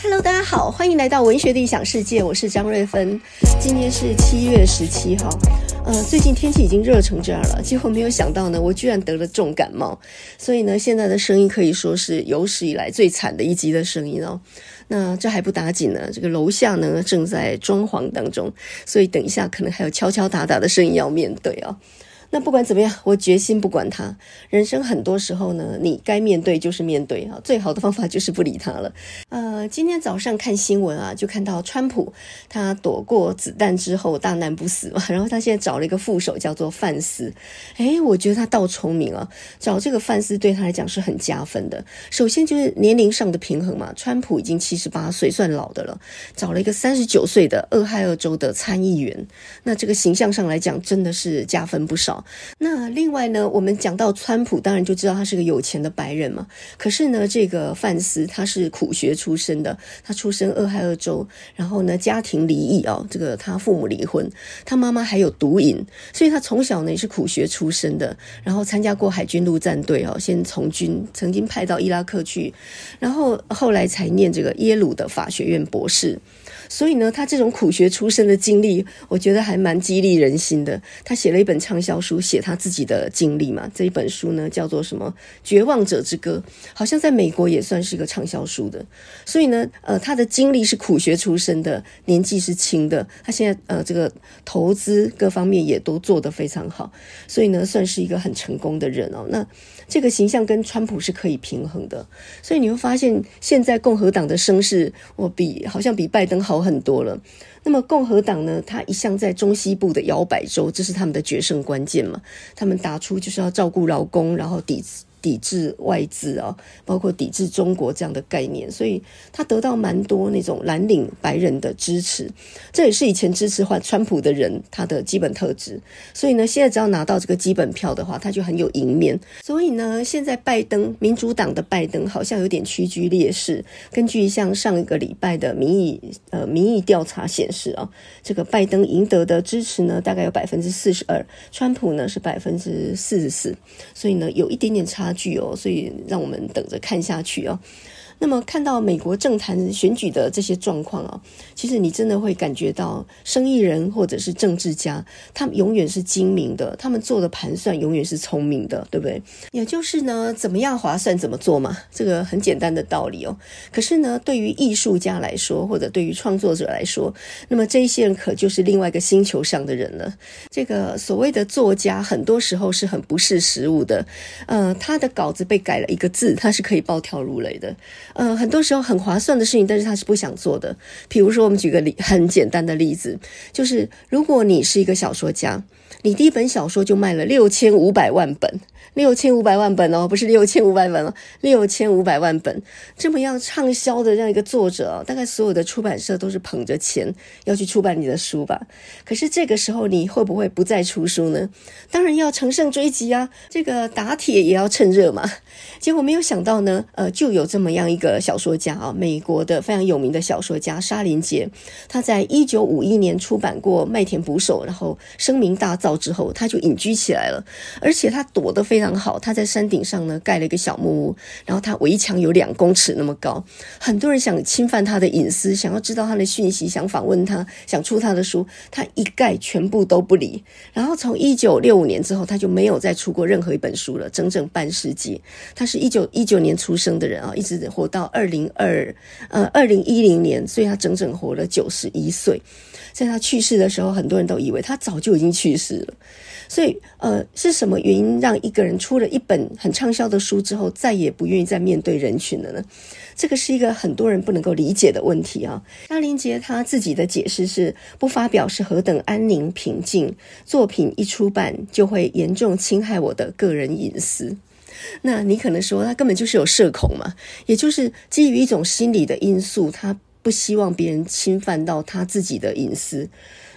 Hello，大家好，欢迎来到文学的理想世界，我是张瑞芬。今天是七月十七号，呃，最近天气已经热成这样了，结果没有想到呢，我居然得了重感冒，所以呢，现在的声音可以说是有史以来最惨的一集的声音哦。那这还不打紧呢，这个楼下呢正在装潢当中，所以等一下可能还有敲敲打打的声音要面对啊。那不管怎么样，我决心不管他。人生很多时候呢，你该面对就是面对啊。最好的方法就是不理他了。呃，今天早上看新闻啊，就看到川普他躲过子弹之后大难不死嘛。然后他现在找了一个副手，叫做范斯。哎，我觉得他倒聪明啊，找这个范斯对他来讲是很加分的。首先就是年龄上的平衡嘛，川普已经七十八岁，算老的了，找了一个三十九岁的俄亥俄州的参议员。那这个形象上来讲，真的是加分不少。那另外呢，我们讲到川普，当然就知道他是个有钱的白人嘛。可是呢，这个范斯他是苦学出身的，他出生俄亥俄州，然后呢家庭离异哦，这个他父母离婚，他妈妈还有毒瘾，所以他从小呢也是苦学出身的。然后参加过海军陆战队哦，先从军，曾经派到伊拉克去，然后后来才念这个耶鲁的法学院博士。所以呢，他这种苦学出身的经历，我觉得还蛮激励人心的。他写了一本畅销书，写他自己的经历嘛。这一本书呢，叫做什么《绝望者之歌》，好像在美国也算是一个畅销书的。所以呢，呃，他的经历是苦学出身的，年纪是轻的，他现在呃这个投资各方面也都做得非常好，所以呢，算是一个很成功的人哦。那。这个形象跟川普是可以平衡的，所以你会发现现在共和党的声势，我比好像比拜登好很多了。那么共和党呢，他一向在中西部的摇摆州，这是他们的决胜关键嘛？他们打出就是要照顾劳工，然后底子。抵制外资啊，包括抵制中国这样的概念，所以他得到蛮多那种蓝领白人的支持，这也是以前支持川川普的人他的基本特质。所以呢，现在只要拿到这个基本票的话，他就很有赢面。所以呢，现在拜登民主党的拜登好像有点屈居劣势。根据像上一个礼拜的民意呃民意调查显示啊，这个拜登赢得的支持呢，大概有百分之四十二，川普呢是百分之四十四，所以呢有一点点差。剧哦，所以让我们等着看下去哦。那么看到美国政坛选举的这些状况啊，其实你真的会感觉到，生意人或者是政治家，他们永远是精明的，他们做的盘算永远是聪明的，对不对？也就是呢，怎么样划算怎么做嘛，这个很简单的道理哦。可是呢，对于艺术家来说，或者对于创作者来说，那么这一些人可就是另外一个星球上的人了。这个所谓的作家，很多时候是很不务实的。呃，他的稿子被改了一个字，他是可以暴跳如雷的。呃，很多时候很划算的事情，但是他是不想做的。比如说，我们举个例，很简单的例子，就是如果你是一个小说家，你第一本小说就卖了六千五百万本。六千五百万本哦，不是六千五百本了，六千五百万本，这么样畅销的这样一个作者，大概所有的出版社都是捧着钱要去出版你的书吧？可是这个时候，你会不会不再出书呢？当然要乘胜追击啊，这个打铁也要趁热嘛。结果没有想到呢，呃，就有这么样一个小说家啊，美国的非常有名的小说家沙林杰，他在一九五一年出版过《麦田捕手》，然后声名大噪之后，他就隐居起来了，而且他躲得非常。很好，他在山顶上呢，盖了一个小木屋，然后他围墙有两公尺那么高。很多人想侵犯他的隐私，想要知道他的讯息，想访问他，想出他的书，他一概全部都不理。然后从一九六五年之后，他就没有再出过任何一本书了，整整半世纪。他是一九一九年出生的人啊，一直活到二零二呃二零一零年，所以他整整活了九十一岁。在他去世的时候，很多人都以为他早就已经去世了。所以呃，是什么原因让一个人？出了一本很畅销的书之后，再也不愿意再面对人群了呢？这个是一个很多人不能够理解的问题啊。阿林杰他自己的解释是：不发表是何等安宁平静，作品一出版就会严重侵害我的个人隐私。那你可能说他根本就是有社恐嘛？也就是基于一种心理的因素，他不希望别人侵犯到他自己的隐私。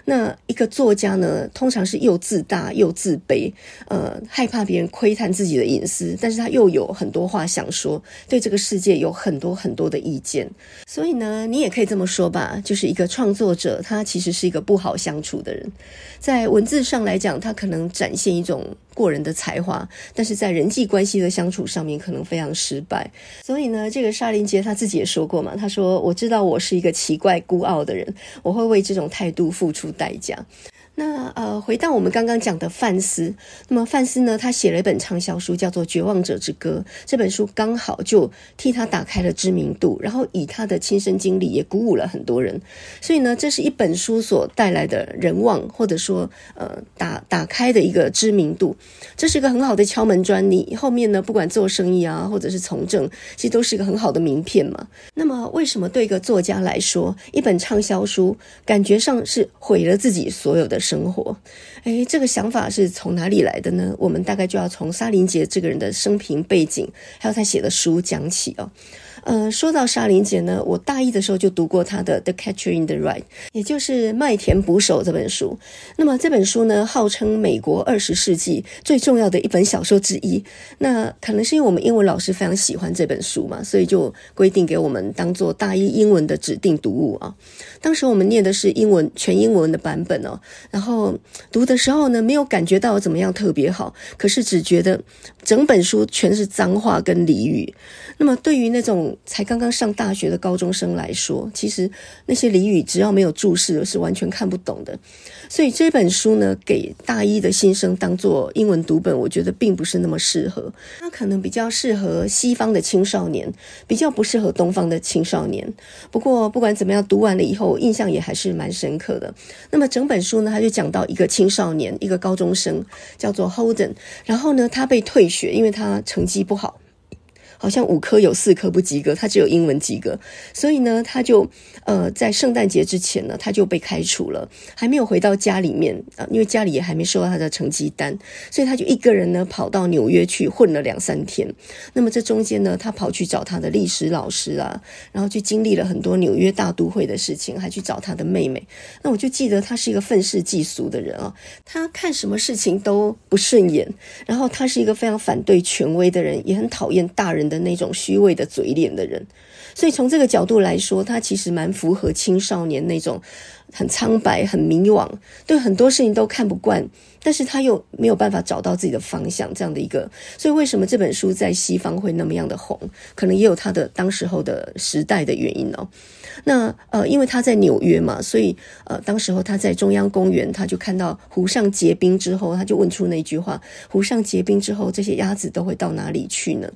那一个作家呢，通常是又自大又自卑，呃，害怕别人窥探自己的隐私，但是他又有很多话想说，对这个世界有很多很多的意见，所以呢，你也可以这么说吧，就是一个创作者，他其实是一个不好相处的人，在文字上来讲，他可能展现一种。过人的才华，但是在人际关系的相处上面可能非常失败。所以呢，这个沙林杰他自己也说过嘛，他说：“我知道我是一个奇怪孤傲的人，我会为这种态度付出代价。”那呃，回到我们刚刚讲的范斯，那么范斯呢，他写了一本畅销书，叫做《绝望者之歌》。这本书刚好就替他打开了知名度，然后以他的亲身经历也鼓舞了很多人。所以呢，这是一本书所带来的人望，或者说呃打打开的一个知名度。这是一个很好的敲门砖。你后面呢，不管做生意啊，或者是从政，其实都是一个很好的名片嘛。那么，为什么对一个作家来说，一本畅销书感觉上是毁了自己所有的？生活，哎，这个想法是从哪里来的呢？我们大概就要从沙林杰这个人的生平背景，还有他写的书讲起哦。呃，说到沙林姐呢，我大一的时候就读过她的《The Catcher in the Rye》，也就是《麦田捕手》这本书。那么这本书呢，号称美国二十世纪最重要的一本小说之一。那可能是因为我们英文老师非常喜欢这本书嘛，所以就规定给我们当做大一英文的指定读物啊。当时我们念的是英文全英文的版本哦。然后读的时候呢，没有感觉到怎么样特别好，可是只觉得整本书全是脏话跟俚语。那么对于那种。才刚刚上大学的高中生来说，其实那些俚语只要没有注释，是完全看不懂的。所以这本书呢，给大一的新生当做英文读本，我觉得并不是那么适合。它可能比较适合西方的青少年，比较不适合东方的青少年。不过不管怎么样，读完了以后，印象也还是蛮深刻的。那么整本书呢，他就讲到一个青少年，一个高中生，叫做 Holden，然后呢，他被退学，因为他成绩不好。好像五科有四科不及格，他只有英文及格，所以呢，他就呃在圣诞节之前呢，他就被开除了，还没有回到家里面啊，因为家里也还没收到他的成绩单，所以他就一个人呢跑到纽约去混了两三天。那么这中间呢，他跑去找他的历史老师啊，然后去经历了很多纽约大都会的事情，还去找他的妹妹。那我就记得他是一个愤世嫉俗的人啊，他看什么事情都不顺眼，然后他是一个非常反对权威的人，也很讨厌大人。的那种虚伪的嘴脸的人，所以从这个角度来说，他其实蛮符合青少年那种。很苍白，很迷惘，对很多事情都看不惯，但是他又没有办法找到自己的方向，这样的一个，所以为什么这本书在西方会那么样的红，可能也有他的当时候的时代的原因哦。那呃，因为他在纽约嘛，所以呃，当时候他在中央公园，他就看到湖上结冰之后，他就问出那句话：“湖上结冰之后，这些鸭子都会到哪里去呢？”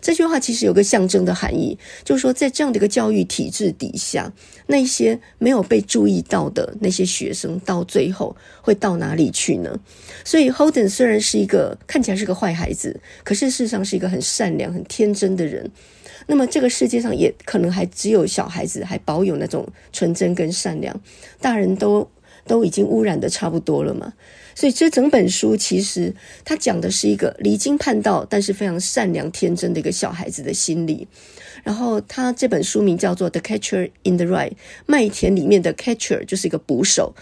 这句话其实有个象征的含义，就是说在这样的一个教育体制底下。那些没有被注意到的那些学生，到最后会到哪里去呢？所以 Holden 虽然是一个看起来是个坏孩子，可是事实上是一个很善良、很天真的人。那么这个世界上也可能还只有小孩子还保有那种纯真跟善良，大人都都已经污染的差不多了嘛。所以这整本书其实他讲的是一个离经叛道，但是非常善良天真的一个小孩子的心理。然后他这本书名叫做《The Catcher in the Rye》，麦田里面的 catcher 就是一个捕手，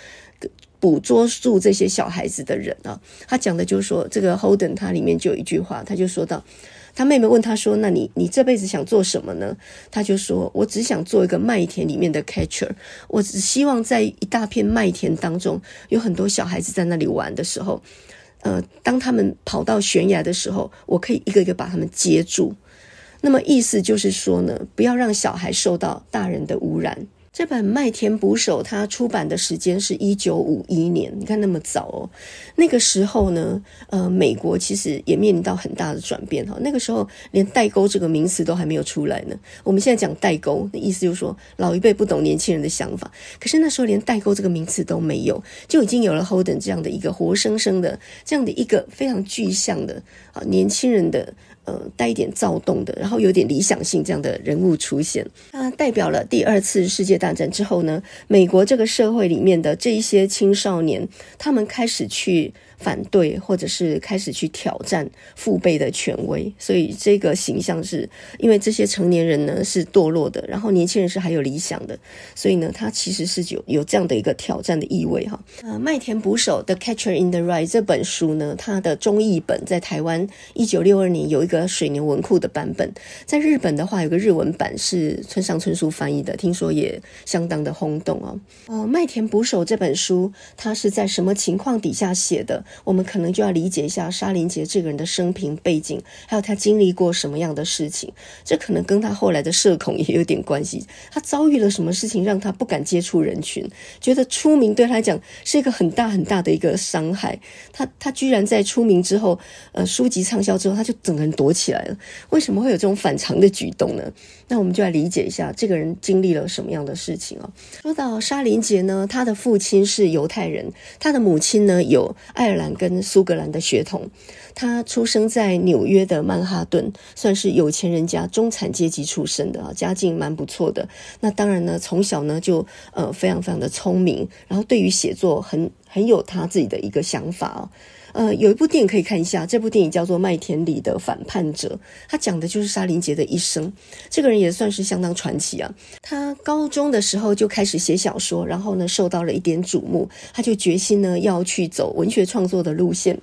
捕捉住这些小孩子的人啊。他讲的就是说，这个 Holden 他里面就有一句话，他就说到。他妹妹问他说：“那你你这辈子想做什么呢？”他就说：“我只想做一个麦田里面的 catcher，我只希望在一大片麦田当中，有很多小孩子在那里玩的时候，呃，当他们跑到悬崖的时候，我可以一个一个把他们接住。那么意思就是说呢，不要让小孩受到大人的污染。”这本《麦田捕手》，它出版的时间是一九五一年，你看那么早哦。那个时候呢，呃，美国其实也面临到很大的转变哈。那个时候连“代沟”这个名词都还没有出来呢。我们现在讲“代沟”那意思，就是说老一辈不懂年轻人的想法。可是那时候连“代沟”这个名词都没有，就已经有了 h o l d e n 这样的一个活生生的、这样的一个非常具象的啊年轻人的。呃，带一点躁动的，然后有点理想性这样的人物出现，那代表了第二次世界大战之后呢，美国这个社会里面的这一些青少年，他们开始去。反对，或者是开始去挑战父辈的权威，所以这个形象是，因为这些成年人呢是堕落的，然后年轻人是还有理想的，所以呢，他其实是有有这样的一个挑战的意味哈。呃，《麦田捕手》（The Catcher in the Rye） 这本书呢，它的中译本在台湾一九六二年有一个水牛文库的版本，在日本的话，有个日文版是村上春树翻译的，听说也相当的轰动哦。呃，《麦田捕手》这本书，它是在什么情况底下写的？我们可能就要理解一下沙林杰这个人的生平背景，还有他经历过什么样的事情，这可能跟他后来的社恐也有点关系。他遭遇了什么事情，让他不敢接触人群，觉得出名对他来讲是一个很大很大的一个伤害。他他居然在出名之后，呃，书籍畅销之后，他就整个人躲起来了。为什么会有这种反常的举动呢？那我们就来理解一下这个人经历了什么样的事情啊？说到沙林杰呢，他的父亲是犹太人，他的母亲呢有爱尔兰跟苏格兰的血统。他出生在纽约的曼哈顿，算是有钱人家中产阶级出身的啊，家境蛮不错的。那当然呢，从小呢就呃非常非常的聪明，然后对于写作很很有他自己的一个想法哦。呃，有一部电影可以看一下，这部电影叫做《麦田里的反叛者》，他讲的就是沙林杰的一生。这个人也算是相当传奇啊。他高中的时候就开始写小说，然后呢，受到了一点瞩目，他就决心呢要去走文学创作的路线。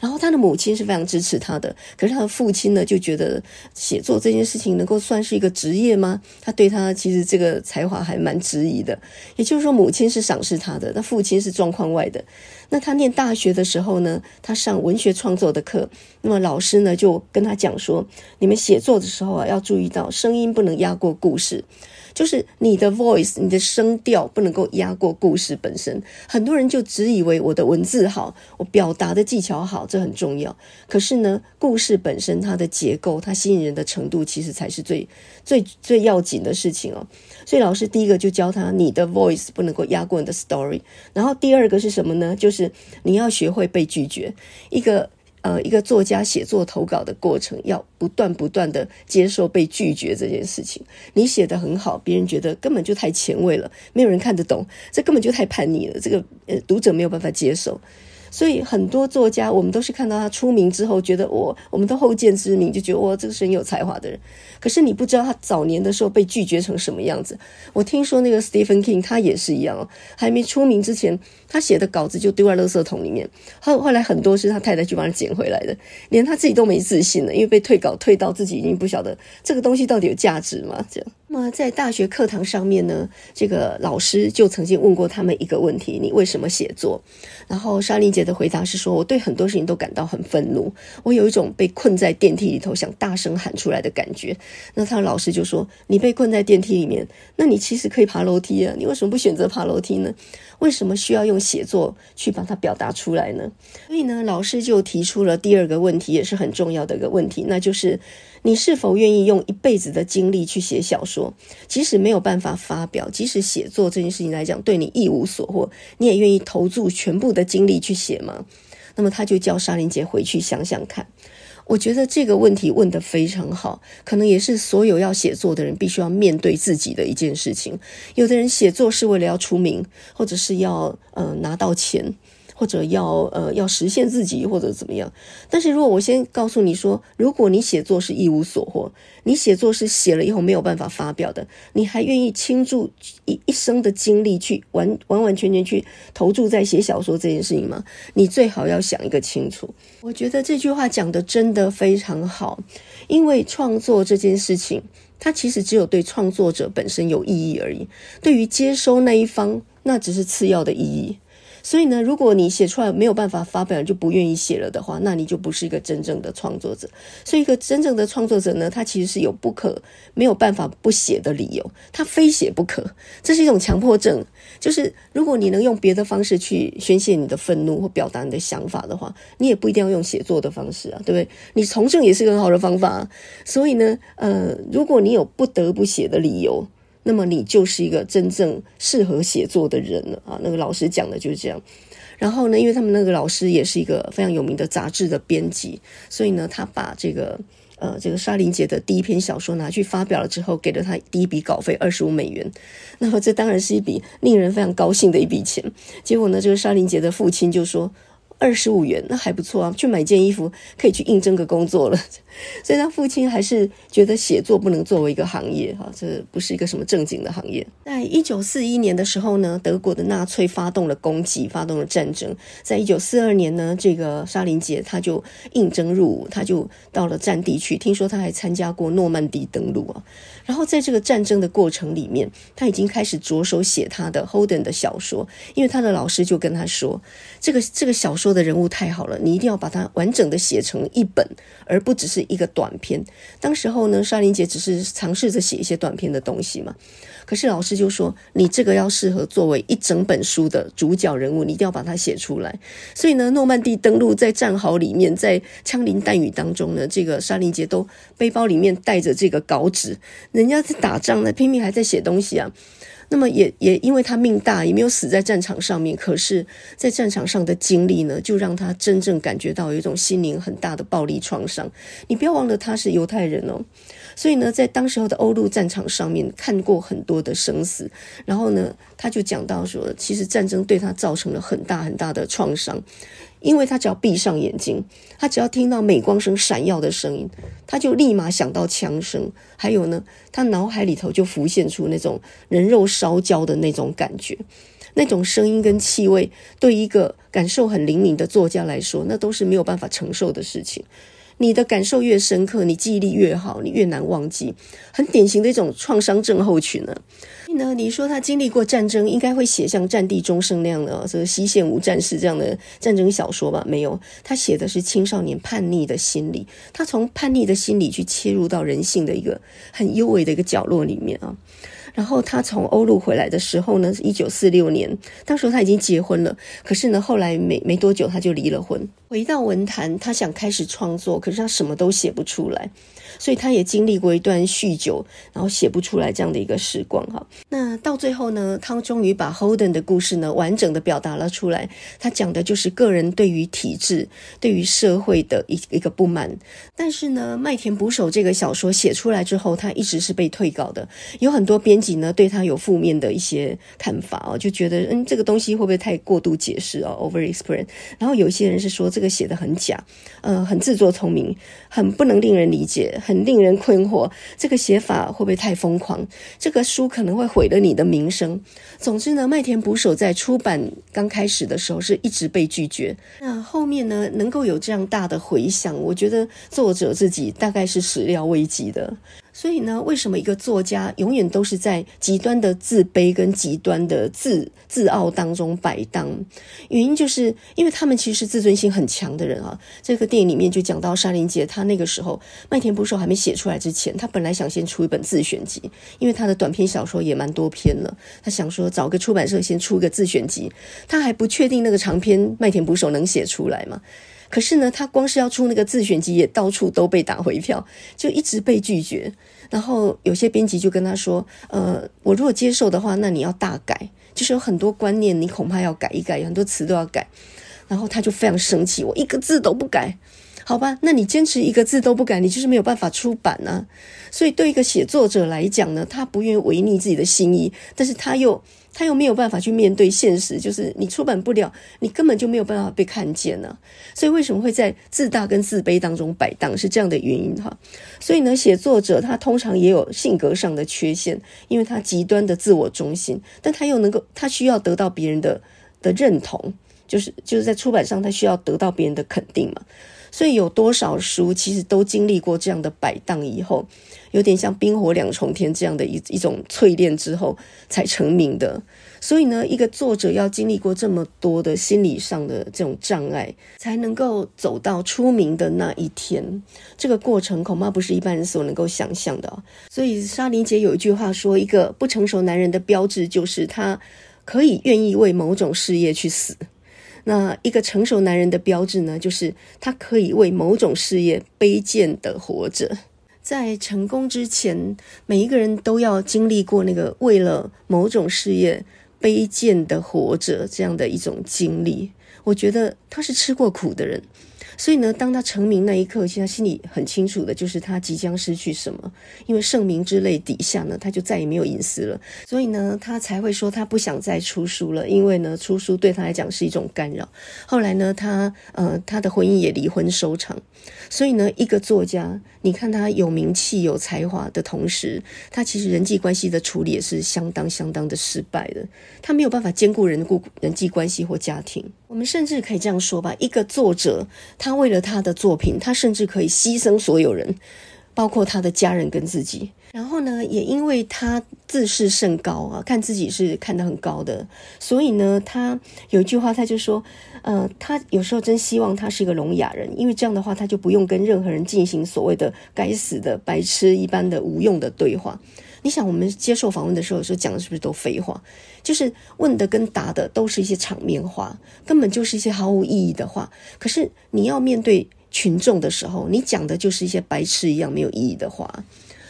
然后他的母亲是非常支持他的，可是他的父亲呢就觉得写作这件事情能够算是一个职业吗？他对他其实这个才华还蛮质疑的。也就是说，母亲是赏识他的，那父亲是状况外的。那他念大学的时候呢，他上文学创作的课，那么老师呢就跟他讲说：你们写作的时候啊，要注意到声音不能压过故事。就是你的 voice，你的声调不能够压过故事本身。很多人就只以为我的文字好，我表达的技巧好，这很重要。可是呢，故事本身它的结构，它吸引人的程度，其实才是最最最要紧的事情哦。所以老师第一个就教他，你的 voice 不能够压过你的 story。然后第二个是什么呢？就是你要学会被拒绝。一个呃，一个作家写作投稿的过程，要不断不断的接受被拒绝这件事情。你写的很好，别人觉得根本就太前卫了，没有人看得懂，这根本就太叛逆了，这个呃读者没有办法接受。所以很多作家，我们都是看到他出名之后，觉得我我们都后见之明，就觉得哇，这个是很有才华的人。可是你不知道他早年的时候被拒绝成什么样子。我听说那个 Stephen King 他也是一样，还没出名之前，他写的稿子就丢在垃圾桶里面。后后来很多是他太太去帮他捡回来的，连他自己都没自信了，因为被退稿退到自己已经不晓得这个东西到底有价值吗？这样。那么在大学课堂上面呢，这个老师就曾经问过他们一个问题：你为什么写作？然后莎莉姐的回答是说：我对很多事情都感到很愤怒，我有一种被困在电梯里头想大声喊出来的感觉。那他的老师就说：你被困在电梯里面，那你其实可以爬楼梯啊，你为什么不选择爬楼梯呢？为什么需要用写作去把它表达出来呢？所以呢，老师就提出了第二个问题，也是很重要的一个问题，那就是。你是否愿意用一辈子的精力去写小说，即使没有办法发表，即使写作这件事情来讲对你一无所获，你也愿意投注全部的精力去写吗？那么他就叫沙林杰回去想想看。我觉得这个问题问得非常好，可能也是所有要写作的人必须要面对自己的一件事情。有的人写作是为了要出名，或者是要呃拿到钱。或者要呃要实现自己或者怎么样，但是如果我先告诉你说，如果你写作是一无所获，你写作是写了以后没有办法发表的，你还愿意倾注一一生的精力去完完完全全去投注在写小说这件事情吗？你最好要想一个清楚。我觉得这句话讲的真的非常好，因为创作这件事情，它其实只有对创作者本身有意义而已，对于接收那一方，那只是次要的意义。所以呢，如果你写出来没有办法发表，就不愿意写了的话，那你就不是一个真正的创作者。所以，一个真正的创作者呢，他其实是有不可没有办法不写的理由，他非写不可。这是一种强迫症。就是如果你能用别的方式去宣泄你的愤怒或表达你的想法的话，你也不一定要用写作的方式啊，对不对？你从政也是很好的方法。所以呢，呃，如果你有不得不写的理由。那么你就是一个真正适合写作的人了啊！那个老师讲的就是这样。然后呢，因为他们那个老师也是一个非常有名的杂志的编辑，所以呢，他把这个呃这个沙林杰的第一篇小说拿去发表了之后，给了他第一笔稿费二十五美元。那么这当然是一笔令人非常高兴的一笔钱。结果呢，这个沙林杰的父亲就说。二十五元，那还不错啊！去买件衣服，可以去应征个工作了。所以他父亲还是觉得写作不能作为一个行业啊，这不是一个什么正经的行业。在一九四一年的时候呢，德国的纳粹发动了攻击，发动了战争。在一九四二年呢，这个莎琳姐她就应征入伍，她就到了战地去。听说他还参加过诺曼底登陆啊。然后在这个战争的过程里面，他已经开始着手写他的 Holden 的小说，因为他的老师就跟他说，这个这个小说的人物太好了，你一定要把它完整的写成一本，而不只是一个短篇。当时候呢，莎琳姐只是尝试着写一些短篇的东西嘛。可是老师就说：“你这个要适合作为一整本书的主角人物，你一定要把它写出来。”所以呢，诺曼底登陆在战壕里面，在枪林弹雨当中呢，这个沙林杰都背包里面带着这个稿纸，人家在打仗呢，拼命还在写东西啊。那么也也因为他命大，也没有死在战场上面。可是，在战场上的经历呢，就让他真正感觉到有一种心灵很大的暴力创伤。你不要忘了，他是犹太人哦。所以呢，在当时候的欧陆战场上面看过很多的生死，然后呢，他就讲到说，其实战争对他造成了很大很大的创伤，因为他只要闭上眼睛，他只要听到镁光声闪耀的声音，他就立马想到枪声，还有呢，他脑海里头就浮现出那种人肉烧焦的那种感觉，那种声音跟气味，对一个感受很灵敏的作家来说，那都是没有办法承受的事情。你的感受越深刻，你记忆力越好，你越难忘记。很典型的一种创伤症候群呢？呢，你说他经历过战争，应该会写像《战地钟声》那样的，这个西线无战事》这样的战争小说吧？没有，他写的是青少年叛逆的心理。他从叛逆的心理去切入到人性的一个很幽微的一个角落里面啊。然后他从欧陆回来的时候呢，是一九四六年，当时他已经结婚了。可是呢，后来没没多久他就离了婚。回到文坛，他想开始创作，可是他什么都写不出来。所以他也经历过一段酗酒，然后写不出来这样的一个时光哈。那到最后呢，汤终于把 Holden 的故事呢完整的表达了出来。他讲的就是个人对于体制、对于社会的一一个不满。但是呢，《麦田捕手》这个小说写出来之后，他一直是被退稿的。有很多编辑呢对他有负面的一些看法哦，就觉得嗯这个东西会不会太过度解释哦，over-explain。然后有些人是说这个写的很假，嗯，很自作聪明。很不能令人理解，很令人困惑。这个写法会不会太疯狂？这个书可能会毁了你的名声。总之呢，麦田捕手在出版刚开始的时候是一直被拒绝。那后面呢，能够有这样大的回响，我觉得作者自己大概是始料未及的。所以呢，为什么一个作家永远都是在极端的自卑跟极端的自自傲当中摆荡？原因就是因为他们其实自尊心很强的人啊。这个电影里面就讲到沙林杰，他那个时候《麦田捕手》还没写出来之前，他本来想先出一本自选集，因为他的短篇小说也蛮多篇了，他想说找个出版社先出个自选集，他还不确定那个长篇《麦田捕手》能写出来嘛。可是呢，他光是要出那个自选集，也到处都被打回票，就一直被拒绝。然后有些编辑就跟他说：“呃，我如果接受的话，那你要大改，就是有很多观念你恐怕要改一改，很多词都要改。”然后他就非常生气：“我一个字都不改，好吧？那你坚持一个字都不改，你就是没有办法出版啊！所以对一个写作者来讲呢，他不愿意违逆自己的心意，但是他又……他又没有办法去面对现实，就是你出版不了，你根本就没有办法被看见呢。所以为什么会在自大跟自卑当中摆荡，是这样的原因哈。所以呢，写作者他通常也有性格上的缺陷，因为他极端的自我中心，但他又能够，他需要得到别人的的认同，就是就是在出版上，他需要得到别人的肯定嘛。所以有多少书其实都经历过这样的摆荡以后，有点像冰火两重天这样的一一种淬炼之后才成名的。所以呢，一个作者要经历过这么多的心理上的这种障碍，才能够走到出名的那一天，这个过程恐怕不是一般人所能够想象的。所以沙林姐有一句话说：“一个不成熟男人的标志，就是他可以愿意为某种事业去死。”那一个成熟男人的标志呢，就是他可以为某种事业卑贱的活着。在成功之前，每一个人都要经历过那个为了某种事业卑贱的活着这样的一种经历。我觉得他是吃过苦的人。所以呢，当他成名那一刻，其实他心里很清楚的，就是他即将失去什么，因为盛名之类底下呢，他就再也没有隐私了。所以呢，他才会说他不想再出书了，因为呢，出书对他来讲是一种干扰。后来呢，他呃，他的婚姻也离婚收场。所以呢，一个作家，你看他有名气、有才华的同时，他其实人际关系的处理也是相当相当的失败的。他没有办法兼顾人故人际关系或家庭。我们甚至可以这样说吧，一个作者，他为了他的作品，他甚至可以牺牲所有人，包括他的家人跟自己。然后呢，也因为他自视甚高啊，看自己是看得很高的，所以呢，他有一句话，他就说，呃，他有时候真希望他是一个聋哑人，因为这样的话，他就不用跟任何人进行所谓的该死的白痴一般的无用的对话。你想，我们接受访问的时候说讲的是不是都废话？就是问的跟答的都是一些场面话，根本就是一些毫无意义的话。可是你要面对群众的时候，你讲的就是一些白痴一样没有意义的话，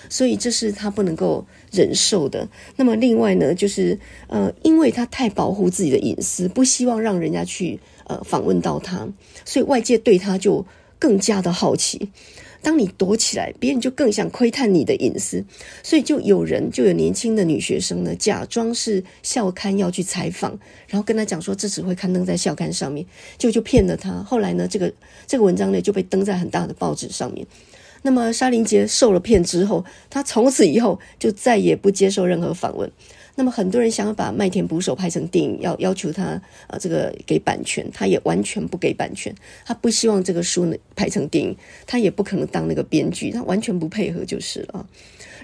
所以这是他不能够忍受的。那么另外呢，就是呃，因为他太保护自己的隐私，不希望让人家去呃访问到他，所以外界对他就更加的好奇。当你躲起来，别人就更想窥探你的隐私，所以就有人就有年轻的女学生呢，假装是校刊要去采访，然后跟他讲说这只会刊登在校刊上面，就就骗了他。后来呢，这个这个文章呢就被登在很大的报纸上面。那么沙林杰受了骗之后，他从此以后就再也不接受任何访问。那么很多人想要把《麦田捕手》拍成电影，要要求他啊，这个给版权，他也完全不给版权。他不希望这个书呢拍成电影，他也不可能当那个编剧，他完全不配合就是了。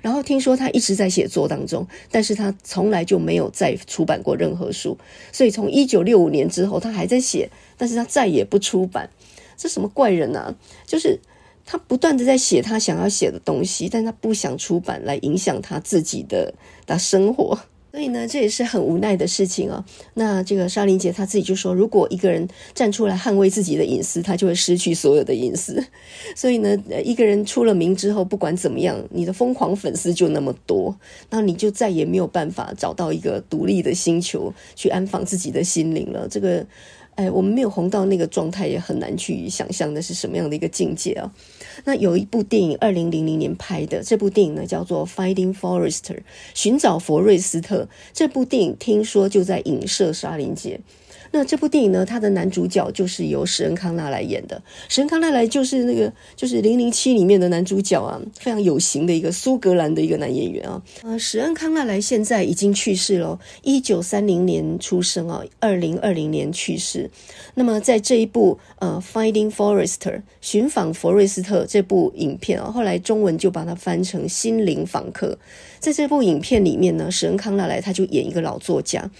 然后听说他一直在写作当中，但是他从来就没有再出版过任何书。所以从一九六五年之后，他还在写，但是他再也不出版。这什么怪人啊？就是他不断的在写他想要写的东西，但他不想出版来影响他自己的的生活。所以呢，这也是很无奈的事情啊。那这个莎林姐她自己就说，如果一个人站出来捍卫自己的隐私，他就会失去所有的隐私。所以呢，一个人出了名之后，不管怎么样，你的疯狂粉丝就那么多，那你就再也没有办法找到一个独立的星球去安放自己的心灵了。这个，哎，我们没有红到那个状态，也很难去想象的是什么样的一个境界啊。那有一部电影，二零零零年拍的。这部电影呢，叫做《Finding Forrester》，寻找佛瑞斯特。这部电影听说就在影射沙林杰。那这部电影呢？它的男主角就是由史恩康纳来演的。史恩康纳来就是那个就是《零零七》里面的男主角啊，非常有型的一个苏格兰的一个男演员啊。呃，史恩康纳来现在已经去世了，一九三零年出生啊，二零二零年去世。那么在这一部呃《Finding Forrester》寻访佛瑞斯特这部影片啊，后来中文就把它翻成《心灵访客》。在这部影片里面呢，史恩康纳莱他就演一个老作家，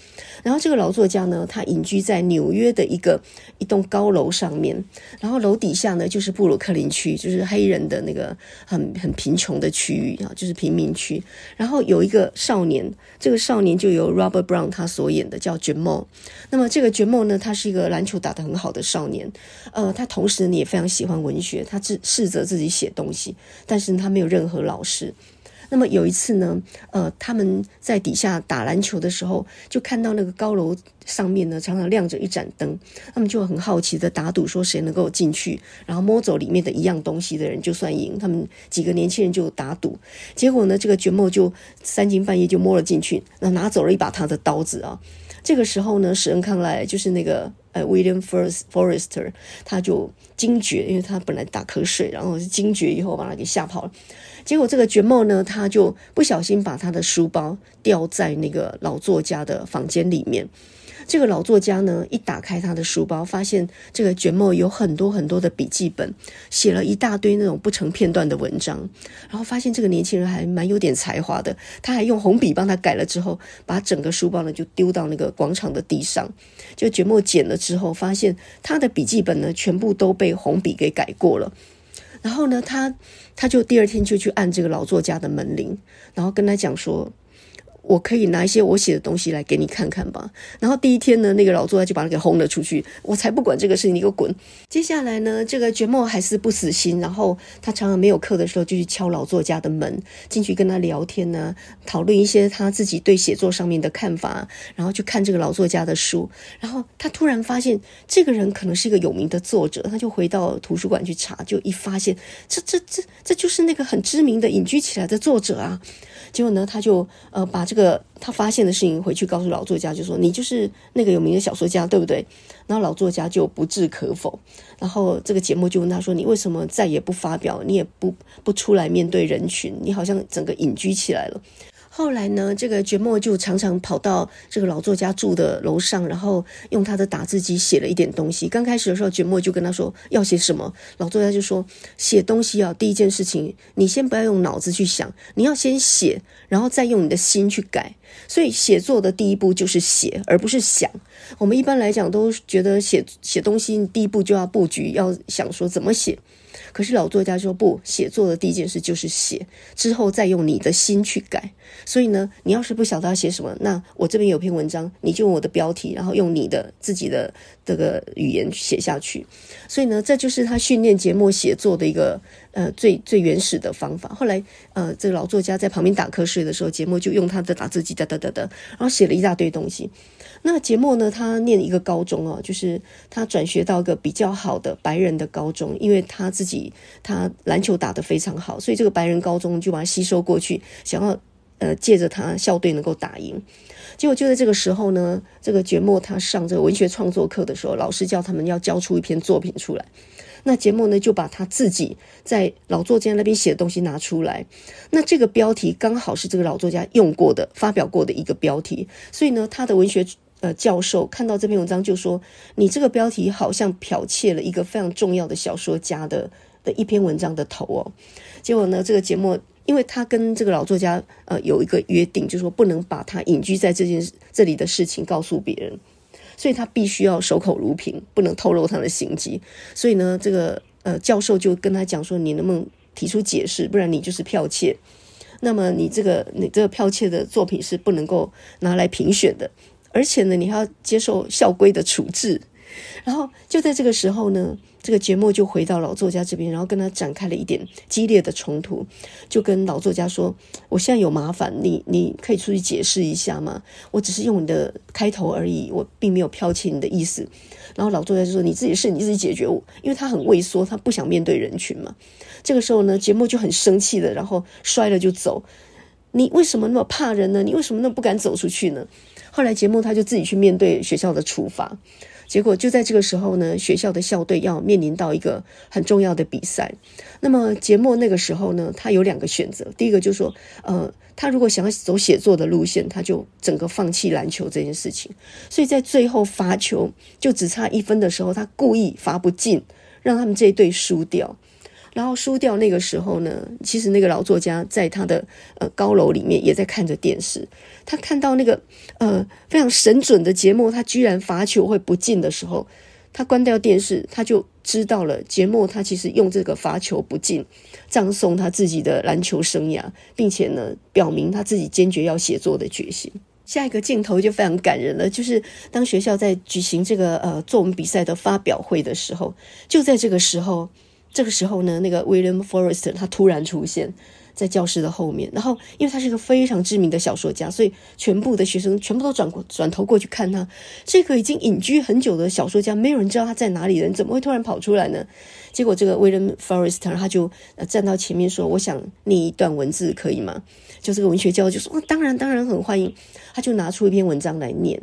然后这个老作家呢，他隐居在纽约的一个一栋高楼上面，然后楼底下呢就是布鲁克林区，就是黑人的那个很很贫穷的区域啊，就是贫民区。然后有一个少年，这个少年就由 Robert Brown 他所演的叫 j a m a 那么这个 j a m a 呢，他是一个篮球打得很好的少年，呃，他同时呢也非常喜欢文学，他自试着自己写东西，但是他没有任何老师。那么有一次呢，呃，他们在底下打篮球的时候，就看到那个高楼上面呢常常亮着一盏灯，他们就很好奇的打赌说谁能够进去，然后摸走里面的一样东西的人就算赢。他们几个年轻人就打赌，结果呢，这个卷毛就三更半夜就摸了进去，那拿走了一把他的刀子啊。这个时候呢，史恩康莱就是那个呃 William First Forrester，他就惊觉，因为他本来打瞌睡，然后惊觉以后把他给吓跑了。结果这个卷毛呢，他就不小心把他的书包掉在那个老作家的房间里面。这个老作家呢，一打开他的书包，发现这个卷毛有很多很多的笔记本，写了一大堆那种不成片段的文章。然后发现这个年轻人还蛮有点才华的，他还用红笔帮他改了之后，把整个书包呢就丢到那个广场的地上。就卷毛捡了之后，发现他的笔记本呢，全部都被红笔给改过了。然后呢，他他就第二天就去按这个老作家的门铃，然后跟他讲说。我可以拿一些我写的东西来给你看看吧。然后第一天呢，那个老作家就把他给轰了出去。我才不管这个事情，你给我滚。接下来呢，这个卷末还是不死心，然后他常常没有课的时候就去敲老作家的门，进去跟他聊天呢，讨论一些他自己对写作上面的看法，然后去看这个老作家的书。然后他突然发现，这个人可能是一个有名的作者，他就回到图书馆去查，就一发现，这这这这就是那个很知名的隐居起来的作者啊。结果呢，他就呃把这个他发现的事情回去告诉老作家，就说你就是那个有名的小说家，对不对？然后老作家就不置可否。然后这个节目就问他说：“你为什么再也不发表，你也不不出来面对人群，你好像整个隐居起来了？”后来呢，这个绝墨就常常跑到这个老作家住的楼上，然后用他的打字机写了一点东西。刚开始的时候，绝墨就跟他说要写什么，老作家就说写东西啊，第一件事情你先不要用脑子去想，你要先写，然后再用你的心去改。所以写作的第一步就是写，而不是想。我们一般来讲都觉得写写东西第一步就要布局，要想说怎么写。可是老作家说不，写作的第一件事就是写，之后再用你的心去改。所以呢，你要是不晓得要写什么，那我这边有篇文章，你就用我的标题，然后用你的自己的这个语言写下去。所以呢，这就是他训练杰目写作的一个呃最最原始的方法。后来呃，这个老作家在旁边打瞌睡的时候，杰目就用他的打字机哒哒哒哒，然后写了一大堆东西。那杰莫呢，他念一个高中哦，就是他转学到一个比较好的白人的高中，因为他自己。他篮球打得非常好，所以这个白人高中就把他吸收过去，想要呃借着他校队能够打赢。结果就在这个时候呢，这个杰莫他上这个文学创作课的时候，老师叫他们要交出一篇作品出来。那杰莫呢，就把他自己在老作家那边写的东西拿出来。那这个标题刚好是这个老作家用过的、发表过的一个标题，所以呢，他的文学呃教授看到这篇文章就说：“你这个标题好像剽窃了一个非常重要的小说家的。”的一篇文章的头哦，结果呢，这个节目，因为他跟这个老作家呃有一个约定，就说不能把他隐居在这件这里的事情告诉别人，所以他必须要守口如瓶，不能透露他的行迹。所以呢，这个呃教授就跟他讲说：“你能不能提出解释？不然你就是剽窃。那么你这个你这个剽窃的作品是不能够拿来评选的，而且呢，你要接受校规的处置。”然后就在这个时候呢。这个节目就回到老作家这边，然后跟他展开了一点激烈的冲突，就跟老作家说：“我现在有麻烦，你你可以出去解释一下吗？我只是用你的开头而已，我并没有剽窃你的意思。”然后老作家就说：“你自己事你自己解决。”我因为他很畏缩，他不想面对人群嘛。这个时候呢，节目就很生气的，然后摔了就走。你为什么那么怕人呢？你为什么那么不敢走出去呢？后来节目他就自己去面对学校的处罚。结果就在这个时候呢，学校的校队要面临到一个很重要的比赛。那么节莫那个时候呢，他有两个选择。第一个就是说，呃，他如果想要走写作的路线，他就整个放弃篮球这件事情。所以在最后罚球就只差一分的时候，他故意罚不进，让他们这一队输掉。然后输掉那个时候呢，其实那个老作家在他的呃高楼里面也在看着电视。他看到那个呃非常神准的节目，他居然罚球会不进的时候，他关掉电视，他就知道了节目他其实用这个罚球不进葬送他自己的篮球生涯，并且呢表明他自己坚决要写作的决心。下一个镜头就非常感人了，就是当学校在举行这个呃作文比赛的发表会的时候，就在这个时候。这个时候呢，那个 William Forrester 他突然出现。在教室的后面，然后因为他是一个非常知名的小说家，所以全部的学生全部都转过转头过去看他。这个已经隐居很久的小说家，没有人知道他在哪里，人怎么会突然跑出来呢？结果这个威廉· s t 斯特他就站到前面说：“我想念一段文字，可以吗？”就这个文学教授说：“当然，当然很欢迎。”他就拿出一篇文章来念，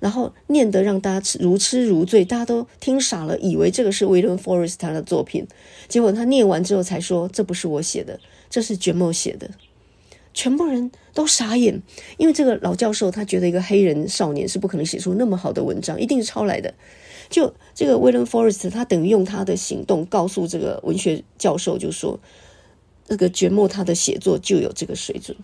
然后念得让大家如痴如醉，大家都听傻了，以为这个是威廉· s t 斯 r 的作品。结果他念完之后才说：“这不是我写的。”这是卷末写的，全部人都傻眼，因为这个老教授他觉得一个黑人少年是不可能写出那么好的文章，一定是抄来的。就这个威廉· e s t 他等于用他的行动告诉这个文学教授，就说那个卷末他的写作就有这个水准，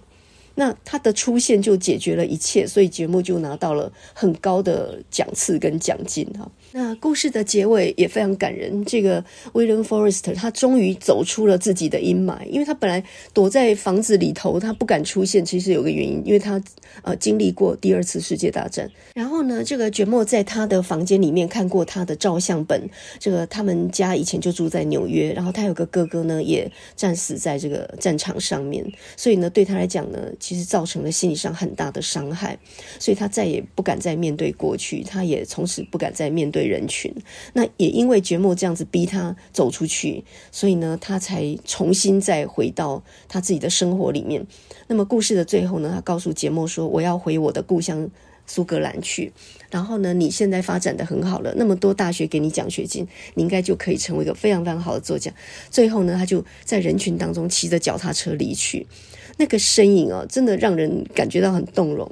那他的出现就解决了一切，所以杰末就拿到了很高的奖次跟奖金啊。那故事的结尾也非常感人。这个威廉· s t e r 他终于走出了自己的阴霾，因为他本来躲在房子里头，他不敢出现。其实有个原因，因为他呃经历过第二次世界大战。然后呢，这个卷末在他的房间里面看过他的照相本。这个他们家以前就住在纽约，然后他有个哥哥呢也战死在这个战场上面，所以呢对他来讲呢，其实造成了心理上很大的伤害。所以他再也不敢再面对过去，他也从此不敢再面对。人群，那也因为杰莫这样子逼他走出去，所以呢，他才重新再回到他自己的生活里面。那么故事的最后呢，他告诉杰莫说：“我要回我的故乡苏格兰去。”然后呢，你现在发展的很好了，那么多大学给你奖学金，你应该就可以成为一个非常非常好的作家。最后呢，他就在人群当中骑着脚踏车离去，那个身影啊，真的让人感觉到很动容。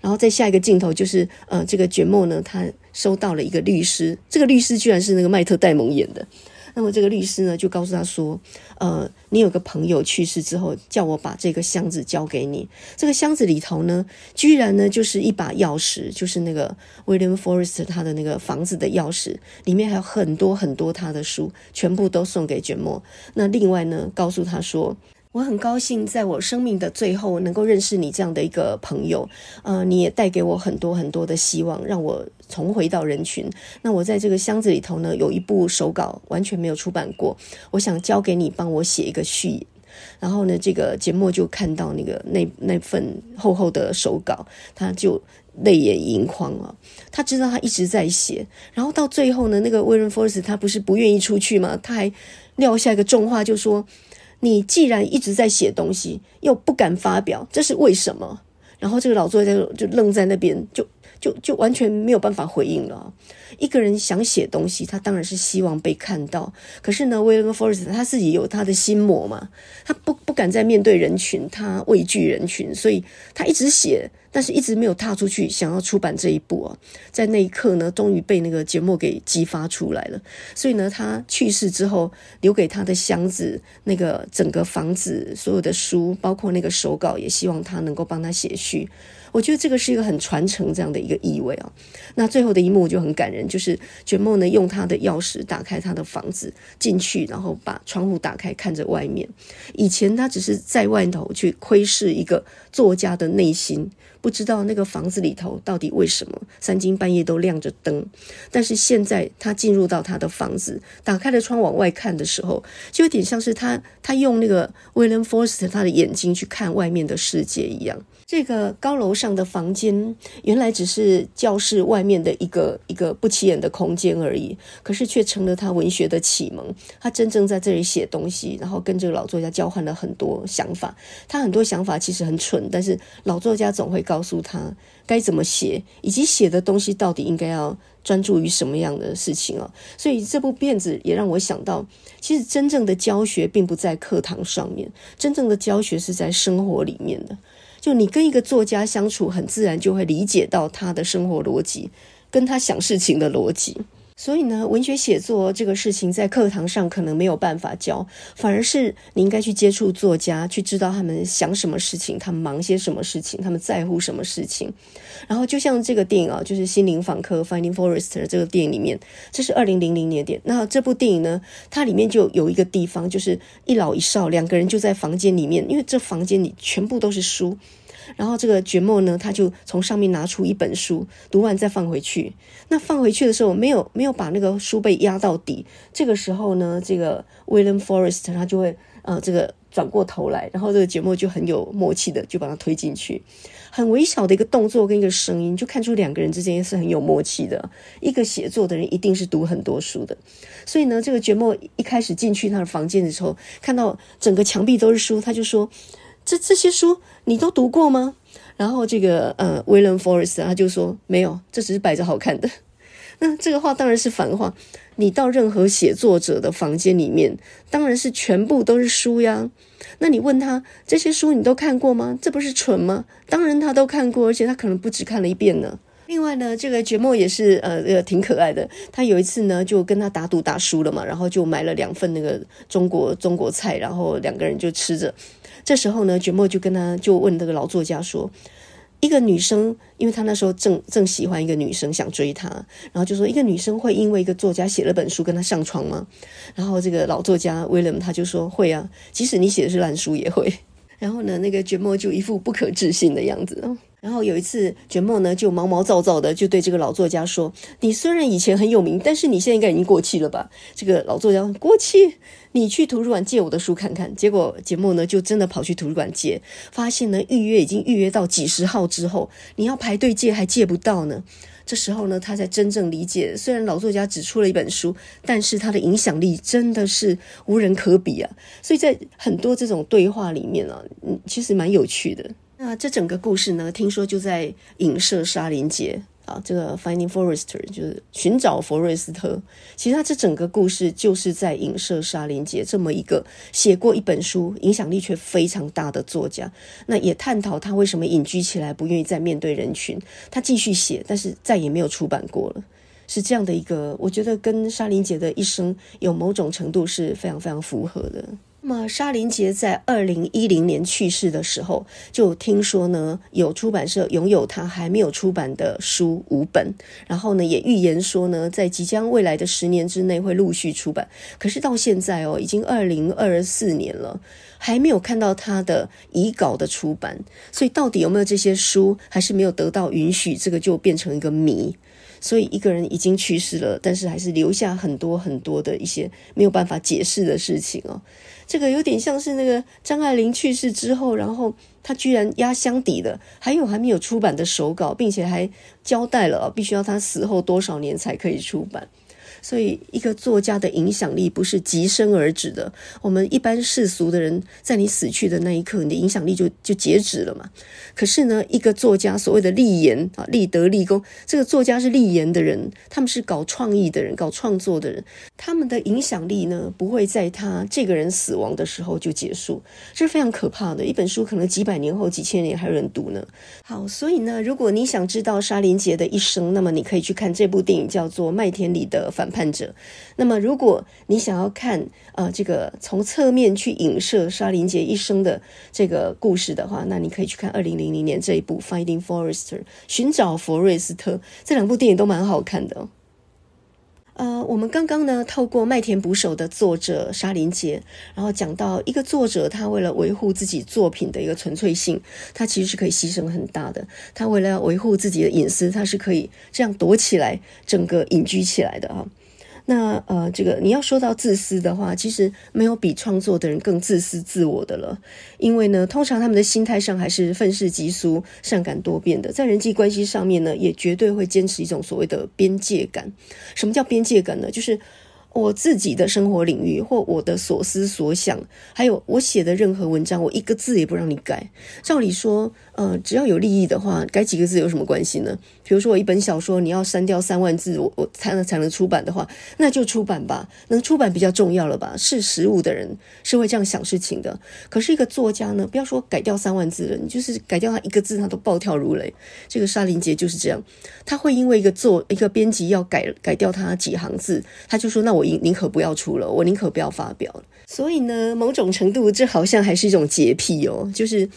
然后在下一个镜头就是呃，这个杰莫呢，他。收到了一个律师，这个律师居然是那个麦特戴蒙演的。那么这个律师呢，就告诉他说：“呃，你有个朋友去世之后，叫我把这个箱子交给你。这个箱子里头呢，居然呢就是一把钥匙，就是那个 William Forrest 他的那个房子的钥匙，里面还有很多很多他的书，全部都送给卷毛。那另外呢，告诉他说。”我很高兴，在我生命的最后能够认识你这样的一个朋友，呃，你也带给我很多很多的希望，让我重回到人群。那我在这个箱子里头呢，有一部手稿，完全没有出版过，我想交给你帮我写一个序。然后呢，这个杰莫就看到那个那那份厚厚的手稿，他就泪眼盈眶啊。他知道他一直在写，然后到最后呢，那个威廉·福斯他不是不愿意出去吗？他还撂下一个重话，就说。你既然一直在写东西，又不敢发表，这是为什么？然后这个老作家就愣在那边，就就就完全没有办法回应了。一个人想写东西，他当然是希望被看到。可是呢，William f o r s t 他自己有他的心魔嘛，他不不敢再面对人群，他畏惧人群，所以他一直写。但是一直没有踏出去，想要出版这一步啊，在那一刻呢，终于被那个节目给激发出来了。所以呢，他去世之后，留给他的箱子、那个整个房子、所有的书，包括那个手稿，也希望他能够帮他写序。我觉得这个是一个很传承这样的一个意味啊。那最后的一幕就很感人，就是卷梦呢用他的钥匙打开他的房子进去，然后把窗户打开，看着外面。以前他只是在外头去窥视一个作家的内心，不知道那个房子里头到底为什么三更半夜都亮着灯。但是现在他进入到他的房子，打开了窗往外看的时候，就有点像是他他用那个 William Foster 他的眼睛去看外面的世界一样。这个高楼上的房间，原来只是教室外面的一个一个不起眼的空间而已。可是却成了他文学的启蒙。他真正在这里写东西，然后跟这个老作家交换了很多想法。他很多想法其实很蠢，但是老作家总会告诉他该怎么写，以及写的东西到底应该要专注于什么样的事情啊。所以这部片子也让我想到，其实真正的教学并不在课堂上面，真正的教学是在生活里面的。就你跟一个作家相处，很自然就会理解到他的生活逻辑，跟他想事情的逻辑。所以呢，文学写作这个事情在课堂上可能没有办法教，反而是你应该去接触作家，去知道他们想什么事情，他们忙些什么事情，他们在乎什么事情。然后就像这个电影啊，就是《心灵访客》（Finding Forest） r 这个电影里面，这是二零零零年的电影。那这部电影呢，它里面就有一个地方，就是一老一少两个人就在房间里面，因为这房间里全部都是书。然后这个卷末呢，他就从上面拿出一本书，读完再放回去。那放回去的时候，没有没有把那个书被压到底。这个时候呢，这个 William Forrest 他就会呃，这个转过头来，然后这个卷末就很有默契的就把它推进去。很微小的一个动作跟一个声音，就看出两个人之间是很有默契的。一个写作的人一定是读很多书的。所以呢，这个卷末一开始进去他的房间的时候，看到整个墙壁都是书，他就说：“这这些书。”你都读过吗？然后这个呃，William Forrest，他就说没有，这只是摆着好看的。那这个话当然是反话。你到任何写作者的房间里面，当然是全部都是书呀。那你问他这些书你都看过吗？这不是蠢吗？当然他都看过，而且他可能不止看了一遍呢。另外呢，这个节目也是呃呃挺可爱的。他有一次呢，就跟他打赌打输了嘛，然后就买了两份那个中国中国菜，然后两个人就吃着。这时候呢，卷末就跟他就问那个老作家说：“一个女生，因为他那时候正正喜欢一个女生，想追她，然后就说一个女生会因为一个作家写了本书跟她上床吗？”然后这个老作家威廉他就说：“会啊，即使你写的是烂书也会。”然后呢，那个卷末就一副不可置信的样子然后有一次，卷墨呢就毛毛躁躁的就对这个老作家说：“你虽然以前很有名，但是你现在应该已经过气了吧？”这个老作家过气，你去图书馆借我的书看看。结果卷墨呢就真的跑去图书馆借，发现呢预约已经预约到几十号之后，你要排队借还借不到呢。这时候呢，他才真正理解，虽然老作家只出了一本书，但是他的影响力真的是无人可比啊。所以在很多这种对话里面啊，嗯，其实蛮有趣的。那这整个故事呢？听说就在影射沙林杰啊，这个 Finding f o r e s t e r 就是寻找佛瑞斯特。其实他这整个故事就是在影射沙林杰这么一个写过一本书，影响力却非常大的作家。那也探讨他为什么隐居起来，不愿意再面对人群。他继续写，但是再也没有出版过了。是这样的一个，我觉得跟沙林杰的一生有某种程度是非常非常符合的。那么，沙林杰在二零一零年去世的时候，就听说呢，有出版社拥有他还没有出版的书五本，然后呢，也预言说呢，在即将未来的十年之内会陆续出版。可是到现在哦，已经二零二四年了，还没有看到他的遗稿的出版，所以到底有没有这些书，还是没有得到允许，这个就变成一个谜。所以一个人已经去世了，但是还是留下很多很多的一些没有办法解释的事情哦。这个有点像是那个张爱玲去世之后，然后他居然压箱底的还有还没有出版的手稿，并且还交代了必须要他死后多少年才可以出版。所以，一个作家的影响力不是即生而止的。我们一般世俗的人，在你死去的那一刻，你的影响力就就截止了嘛。可是呢，一个作家所谓的立言啊、立德、立功，这个作家是立言的人，他们是搞创意的人、搞创作的人，他们的影响力呢，不会在他这个人死亡的时候就结束。这是非常可怕的。一本书可能几百年后、几千年还有人读呢。好，所以呢，如果你想知道沙林杰的一生，那么你可以去看这部电影，叫做《麦田里的反》。判者，那么如果你想要看呃这个从侧面去影射沙林杰一生的这个故事的话，那你可以去看二零零零年这一部《Finding Forrester》寻找佛瑞斯特，这两部电影都蛮好看的。呃，我们刚刚呢透过《麦田捕手》的作者沙林杰，然后讲到一个作者他为了维护自己作品的一个纯粹性，他其实是可以牺牲很大的。他为了要维护自己的隐私，他是可以这样躲起来，整个隐居起来的啊。那呃，这个你要说到自私的话，其实没有比创作的人更自私自我的了。因为呢，通常他们的心态上还是愤世嫉俗、善感多变的，在人际关系上面呢，也绝对会坚持一种所谓的边界感。什么叫边界感呢？就是我自己的生活领域或我的所思所想，还有我写的任何文章，我一个字也不让你改。照理说。呃，只要有利益的话，改几个字有什么关系呢？比如说，我一本小说，你要删掉三万字，我我才能才能出版的话，那就出版吧。能出版比较重要了吧？是实物的人是会这样想事情的。可是，一个作家呢，不要说改掉三万字了，你就是改掉他一个字，他都暴跳如雷。这个沙林杰就是这样，他会因为一个做一个编辑要改改掉他几行字，他就说：“那我宁宁可不要出了，我宁可不要发表所以呢，某种程度，这好像还是一种洁癖哦，就是。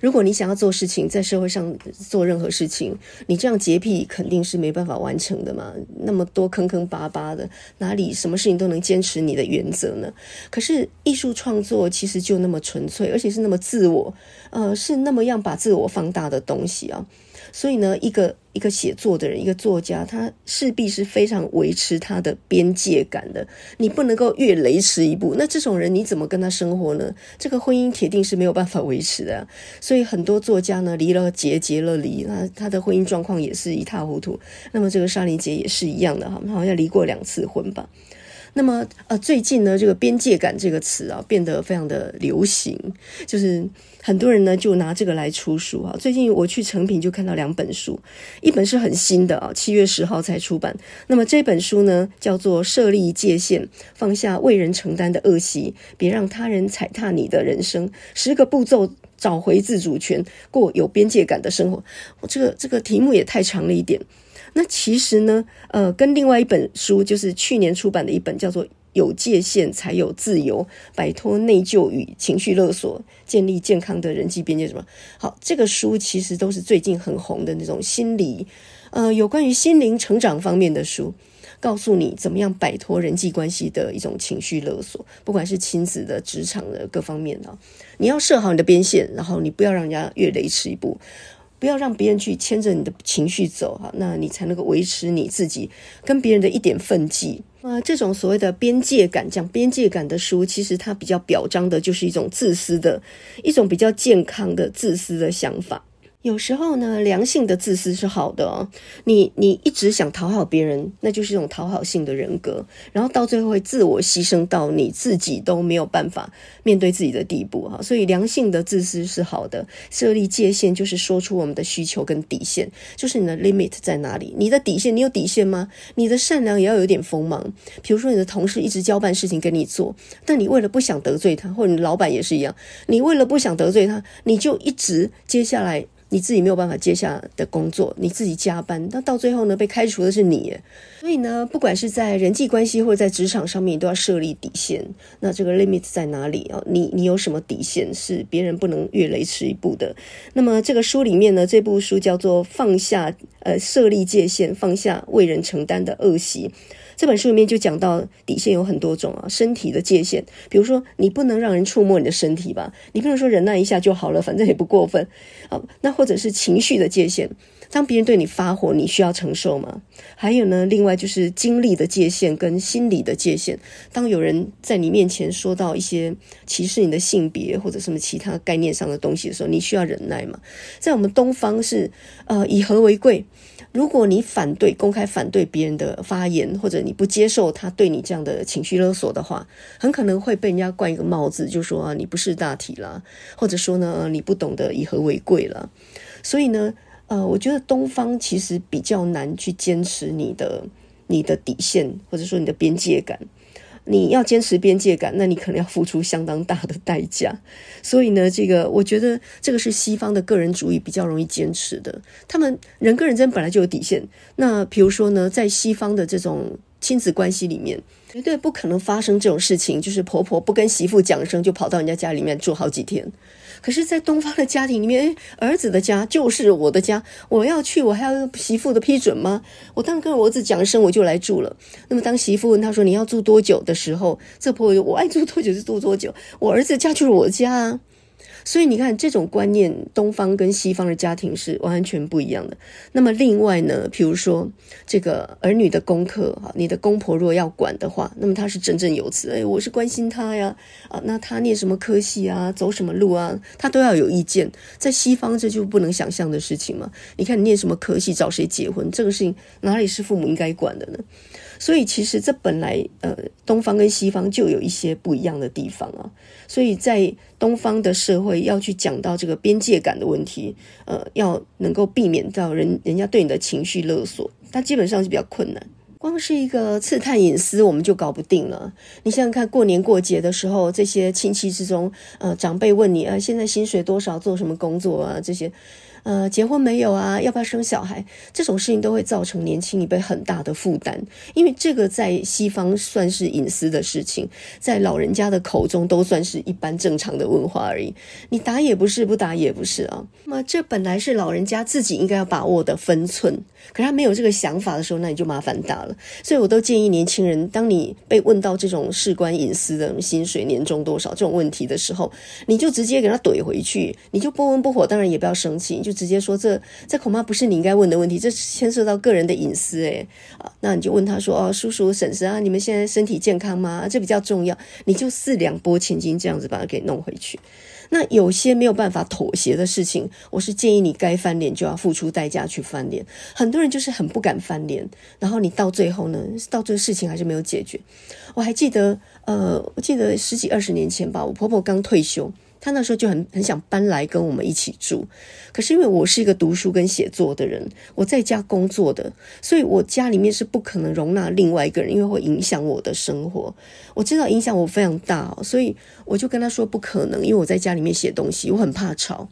如果你想要做事情，在社会上做任何事情，你这样洁癖肯定是没办法完成的嘛？那么多坑坑巴巴的，哪里什么事情都能坚持你的原则呢？可是艺术创作其实就那么纯粹，而且是那么自我。呃，是那么样把自我放大的东西啊，所以呢，一个一个写作的人，一个作家，他势必是非常维持他的边界感的。你不能够越雷池一步，那这种人你怎么跟他生活呢？这个婚姻铁定是没有办法维持的。所以很多作家呢，离了结，结了离，那他的婚姻状况也是一塌糊涂。那么这个沙林杰也是一样的，好像离过两次婚吧。那么，呃，最近呢，这个“边界感”这个词啊，变得非常的流行，就是很多人呢就拿这个来出书啊。最近我去成品就看到两本书，一本是很新的啊，七月十号才出版。那么这本书呢，叫做《设立界限，放下为人承担的恶习，别让他人踩踏你的人生》，十个步骤找回自主权，过有边界感的生活。我这个这个题目也太长了一点。那其实呢，呃，跟另外一本书，就是去年出版的一本，叫做《有界限才有自由》，摆脱内疚与情绪勒索，建立健康的人际边界。什么？好，这个书其实都是最近很红的那种心理，呃，有关于心灵成长方面的书，告诉你怎么样摆脱人际关系的一种情绪勒索，不管是亲子的、职场的各方面的，你要设好你的边线，然后你不要让人家越雷池一步。不要让别人去牵着你的情绪走哈，那你才能够维持你自己跟别人的一点分际。那这种所谓的边界感，讲边界感的书，其实它比较表彰的就是一种自私的一种比较健康的自私的想法。有时候呢，良性的自私是好的。你你一直想讨好别人，那就是一种讨好性的人格，然后到最后会自我牺牲到你自己都没有办法面对自己的地步哈。所以，良性的自私是好的。设立界限就是说出我们的需求跟底线，就是你的 limit 在哪里。你的底线，你有底线吗？你的善良也要有点锋芒。比如说，你的同事一直交办事情给你做，但你为了不想得罪他，或者你老板也是一样，你为了不想得罪他，你就一直接下来。你自己没有办法接下的工作，你自己加班，那到最后呢，被开除的是你。所以呢，不管是在人际关系或者在职场上面，你都要设立底线。那这个 limit 在哪里啊？你你有什么底线是别人不能越雷池一步的？那么这个书里面呢，这部书叫做《放下》，呃，设立界限，放下为人承担的恶习。这本书里面就讲到底线有很多种啊，身体的界限，比如说你不能让人触摸你的身体吧，你不能说忍耐一下就好了，反正也不过分。啊。那或者是情绪的界限，当别人对你发火，你需要承受吗？还有呢，另外就是精力的界限跟心理的界限，当有人在你面前说到一些歧视你的性别或者什么其他概念上的东西的时候，你需要忍耐吗？在我们东方是，呃，以和为贵。如果你反对公开反对别人的发言，或者你不接受他对你这样的情绪勒索的话，很可能会被人家冠一个帽子，就说啊你不是大体了，或者说呢你不懂得以和为贵了。所以呢，呃，我觉得东方其实比较难去坚持你的你的底线，或者说你的边界感。你要坚持边界感，那你可能要付出相当大的代价。所以呢，这个我觉得这个是西方的个人主义比较容易坚持的。他们人跟人之间本来就有底线。那比如说呢，在西方的这种亲子关系里面，绝对不可能发生这种事情，就是婆婆不跟媳妇讲声，就跑到人家家里面住好几天。可是，在东方的家庭里面，儿子的家就是我的家。我要去，我还要媳妇的批准吗？我当跟我儿子讲一声，我就来住了。那么，当媳妇问他说你要住多久的时候，这婆我爱住多久就住多久。我儿子家就是我家啊。所以你看，这种观念，东方跟西方的家庭是完全不一样的。那么另外呢，比如说这个儿女的功课啊，你的公婆若要管的话，那么他是振振有词，哎，我是关心他呀，啊，那他念什么科系啊，走什么路啊，他都要有意见。在西方这就不能想象的事情嘛。你看你念什么科系，找谁结婚，这个事情哪里是父母应该管的呢？所以其实这本来呃，东方跟西方就有一些不一样的地方啊。所以在东方的社会要去讲到这个边界感的问题，呃，要能够避免到人人家对你的情绪勒索，它基本上是比较困难。光是一个刺探隐私，我们就搞不定了。你想想看，过年过节的时候，这些亲戚之中，呃，长辈问你啊，现在薪水多少，做什么工作啊，这些。呃，结婚没有啊？要不要生小孩？这种事情都会造成年轻一辈很大的负担，因为这个在西方算是隐私的事情，在老人家的口中都算是一般正常的问话而已。你打也不是，不打也不是啊。那么这本来是老人家自己应该要把握的分寸，可他没有这个想法的时候，那你就麻烦大了。所以，我都建议年轻人，当你被问到这种事关隐私的薪水、年终多少这种问题的时候，你就直接给他怼回去，你就不温不火，当然也不要生气。就直接说，这这恐怕不是你应该问的问题，这牵涉到个人的隐私，哎，啊，那你就问他说，哦，叔叔婶婶啊，你们现在身体健康吗？这比较重要，你就四两拨千斤这样子把它给弄回去。那有些没有办法妥协的事情，我是建议你该翻脸就要付出代价去翻脸。很多人就是很不敢翻脸，然后你到最后呢，到最后事情还是没有解决。我还记得，呃，我记得十几二十年前吧，我婆婆刚退休。他那时候就很很想搬来跟我们一起住，可是因为我是一个读书跟写作的人，我在家工作的，所以我家里面是不可能容纳另外一个人，因为会影响我的生活。我知道影响我非常大，所以我就跟他说不可能，因为我在家里面写东西，我很怕吵。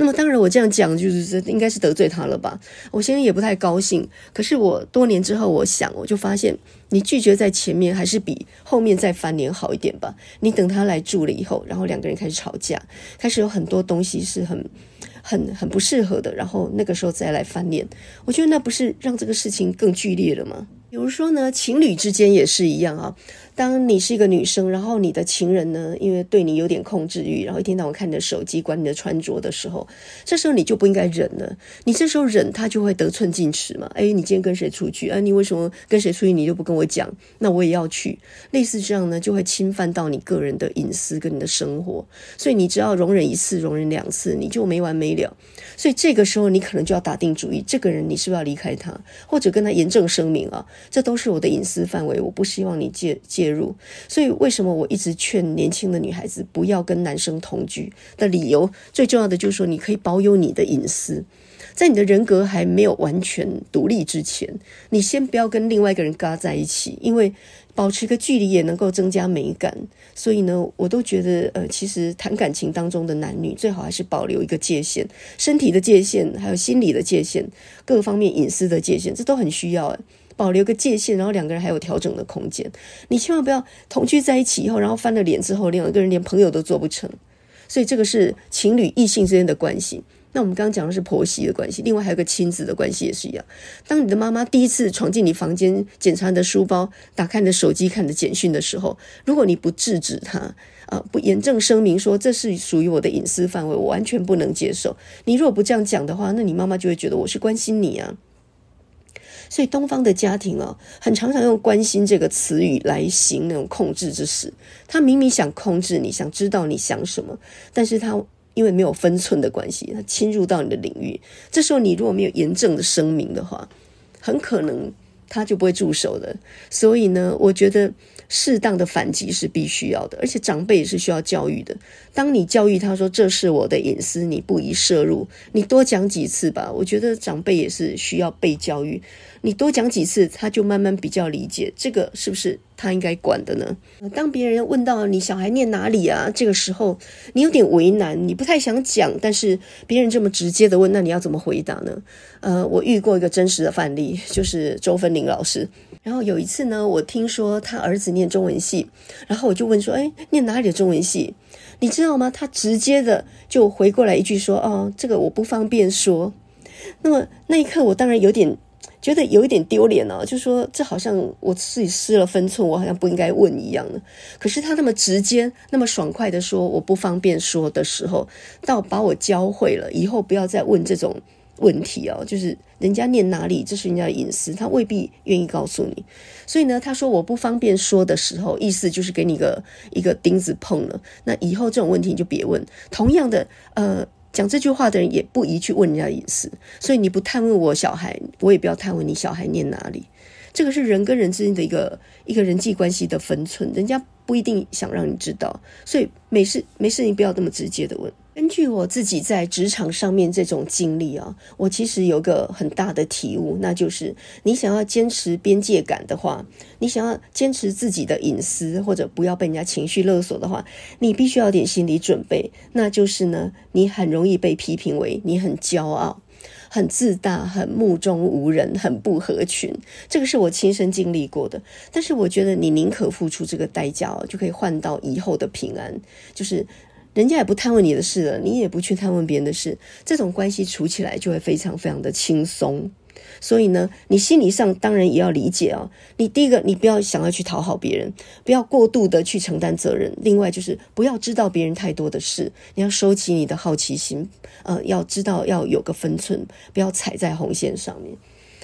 那么当然，我这样讲就是应该是得罪他了吧？我先生也不太高兴。可是我多年之后，我想，我就发现，你拒绝在前面，还是比后面再翻脸好一点吧？你等他来住了以后，然后两个人开始吵架，开始有很多东西是很、很、很不适合的，然后那个时候再来翻脸，我觉得那不是让这个事情更剧烈了吗？比如说呢，情侣之间也是一样啊。当你是一个女生，然后你的情人呢，因为对你有点控制欲，然后一天到晚看你的手机，管你的穿着的时候，这时候你就不应该忍了。你这时候忍，他就会得寸进尺嘛。哎，你今天跟谁出去？哎，你为什么跟谁出去？你就不跟我讲，那我也要去。类似这样呢，就会侵犯到你个人的隐私跟你的生活。所以你只要容忍一次，容忍两次，你就没完没了。所以这个时候，你可能就要打定主意，这个人你是不是要离开他，或者跟他严正声明啊，这都是我的隐私范围，我不希望你介。介入，所以为什么我一直劝年轻的女孩子不要跟男生同居？的理由最重要的就是说，你可以保有你的隐私，在你的人格还没有完全独立之前，你先不要跟另外一个人嘎在一起，因为保持个距离也能够增加美感。所以呢，我都觉得，呃，其实谈感情当中的男女最好还是保留一个界限，身体的界限，还有心理的界限，各方面隐私的界限，这都很需要保留个界限，然后两个人还有调整的空间。你千万不要同居在一起以后，然后翻了脸之后，两个人连朋友都做不成。所以这个是情侣异性之间的关系。那我们刚刚讲的是婆媳的关系，另外还有个亲子的关系也是一样。当你的妈妈第一次闯进你房间，检查你的书包，打开你的手机，看你的简讯的时候，如果你不制止她，啊，不严正声明说这是属于我的隐私范围，我完全不能接受。你如果不这样讲的话，那你妈妈就会觉得我是关心你啊。所以，东方的家庭啊，很常常用“关心”这个词语来行那种控制之事。他明明想控制你，想知道你想什么，但是他因为没有分寸的关系，他侵入到你的领域。这时候，你如果没有严正的声明的话，很可能他就不会住手的。所以呢，我觉得适当的反击是必须要的，而且长辈也是需要教育的。当你教育他说：“这是我的隐私，你不宜摄入。”你多讲几次吧。我觉得长辈也是需要被教育。你多讲几次，他就慢慢比较理解这个是不是他应该管的呢？当别人问到你小孩念哪里啊，这个时候你有点为难，你不太想讲，但是别人这么直接的问，那你要怎么回答呢？呃，我遇过一个真实的范例，就是周芬玲老师。然后有一次呢，我听说他儿子念中文系，然后我就问说：“哎，念哪里的中文系？”你知道吗？他直接的就回过来一句说：“哦，这个我不方便说。”那么那一刻，我当然有点。觉得有一点丢脸哦，就说这好像我自己失了分寸，我好像不应该问一样的。可是他那么直接、那么爽快的说“我不方便说”的时候，倒把我教会了，以后不要再问这种问题哦。就是人家念哪里，这是人家的隐私，他未必愿意告诉你。所以呢，他说“我不方便说”的时候，意思就是给你一个一个钉子碰了，那以后这种问题就别问。同样的，呃。讲这句话的人也不宜去问人家隐私，所以你不探问我小孩，我也不要探问你小孩念哪里。这个是人跟人之间的一个一个人际关系的分寸，人家不一定想让你知道，所以没事没事，你不要那么直接的问。根据我自己在职场上面这种经历啊，我其实有个很大的体悟，那就是你想要坚持边界感的话，你想要坚持自己的隐私或者不要被人家情绪勒索的话，你必须要点心理准备。那就是呢，你很容易被批评为你很骄傲、很自大、很目中无人、很不合群。这个是我亲身经历过的。但是我觉得，你宁可付出这个代价，就可以换到以后的平安。就是。人家也不探问你的事了，你也不去探问别人的事，这种关系处起来就会非常非常的轻松。所以呢，你心理上当然也要理解啊。你第一个，你不要想要去讨好别人，不要过度的去承担责任。另外就是不要知道别人太多的事，你要收起你的好奇心。呃，要知道要有个分寸，不要踩在红线上面。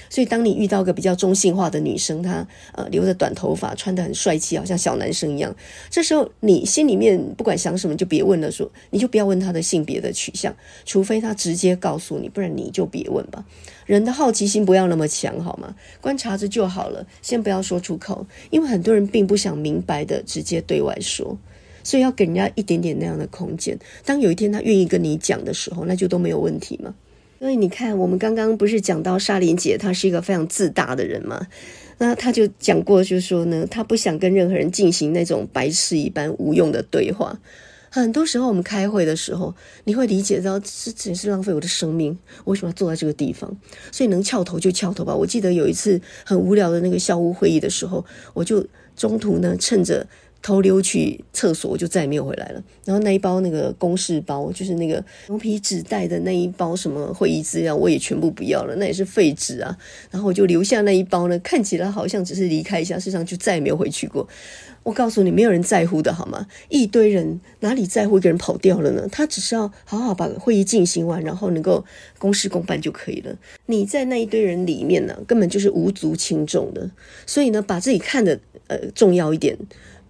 所以，当你遇到个比较中性化的女生，她呃留着短头发，穿得很帅气，好像小男生一样。这时候，你心里面不管想什么，就别问了。说你就不要问她的性别的取向，除非她直接告诉你，不然你就别问吧。人的好奇心不要那么强，好吗？观察着就好了，先不要说出口，因为很多人并不想明白的直接对外说。所以要给人家一点点那样的空间。当有一天他愿意跟你讲的时候，那就都没有问题嘛。所以你看，我们刚刚不是讲到莎琳姐，她是一个非常自大的人嘛？那她就讲过，就说呢，她不想跟任何人进行那种白痴一般无用的对话。很多时候我们开会的时候，你会理解到，这只是浪费我的生命，为什么要坐在这个地方？所以能翘头就翘头吧。我记得有一次很无聊的那个校务会议的时候，我就中途呢，趁着。偷溜去厕所，我就再也没有回来了。然后那一包那个公事包，就是那个牛皮纸袋的那一包什么会议资料，我也全部不要了，那也是废纸啊。然后我就留下那一包呢，看起来好像只是离开一下，实际上就再也没有回去过。我告诉你，没有人在乎的好吗？一堆人哪里在乎一个人跑掉了呢？他只是要好好把会议进行完，然后能够公事公办就可以了。你在那一堆人里面呢，根本就是无足轻重的。所以呢，把自己看的呃重要一点。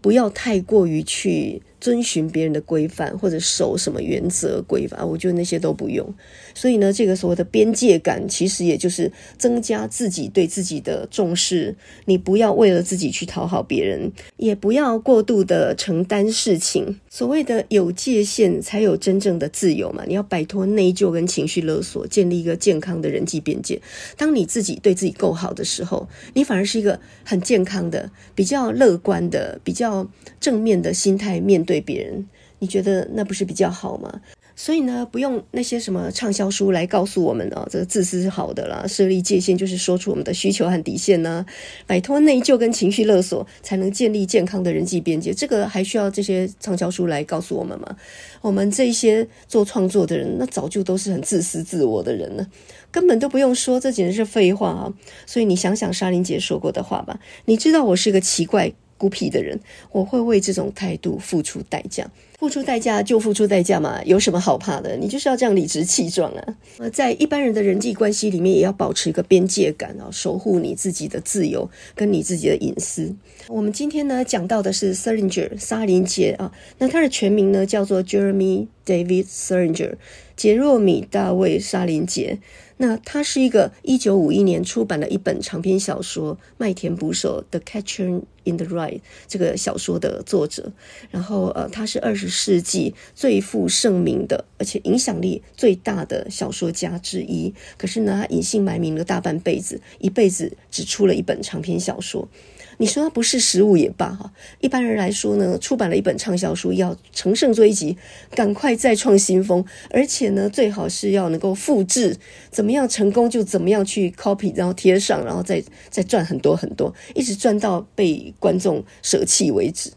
不要太过于去。遵循别人的规范或者守什么原则规范，我觉得那些都不用。所以呢，这个所谓的边界感，其实也就是增加自己对自己的重视。你不要为了自己去讨好别人，也不要过度的承担事情。所谓的有界限才有真正的自由嘛。你要摆脱内疚跟情绪勒索，建立一个健康的人际边界。当你自己对自己够好的时候，你反而是一个很健康的、比较乐观的、比较正面的心态面。对别人，你觉得那不是比较好吗？所以呢，不用那些什么畅销书来告诉我们啊，这个自私是好的啦，设立界限就是说出我们的需求和底线呢，摆脱内疚跟情绪勒索，才能建立健康的人际边界。这个还需要这些畅销书来告诉我们吗？我们这些做创作的人，那早就都是很自私自我的人了，根本都不用说，这简直是废话啊！所以你想想莎琳姐说过的话吧，你知道我是个奇怪。孤僻的人，我会为这种态度付出代价。付出代价就付出代价嘛，有什么好怕的？你就是要这样理直气壮啊！那在一般人的人际关系里面，也要保持一个边界感啊，守护你自己的自由跟你自己的隐私。我们今天呢讲到的是 s r n g e r 沙林杰啊，那他的全名呢叫做 Jeremy David s e i r i n g e r 杰若米大卫沙林杰。那他是一个一九五一年出版了一本长篇小说《麦田捕手》The Catcher in the Rye 这个小说的作者。然后呃，他是二十。世纪最负盛名的，而且影响力最大的小说家之一。可是呢，他隐姓埋名了大半辈子，一辈子只出了一本长篇小说。你说他不是十物也罢哈。一般人来说呢，出版了一本畅销书，要乘胜追击，赶快再创新风，而且呢，最好是要能够复制，怎么样成功就怎么样去 copy，然后贴上，然后再再赚很多很多，一直赚到被观众舍弃为止。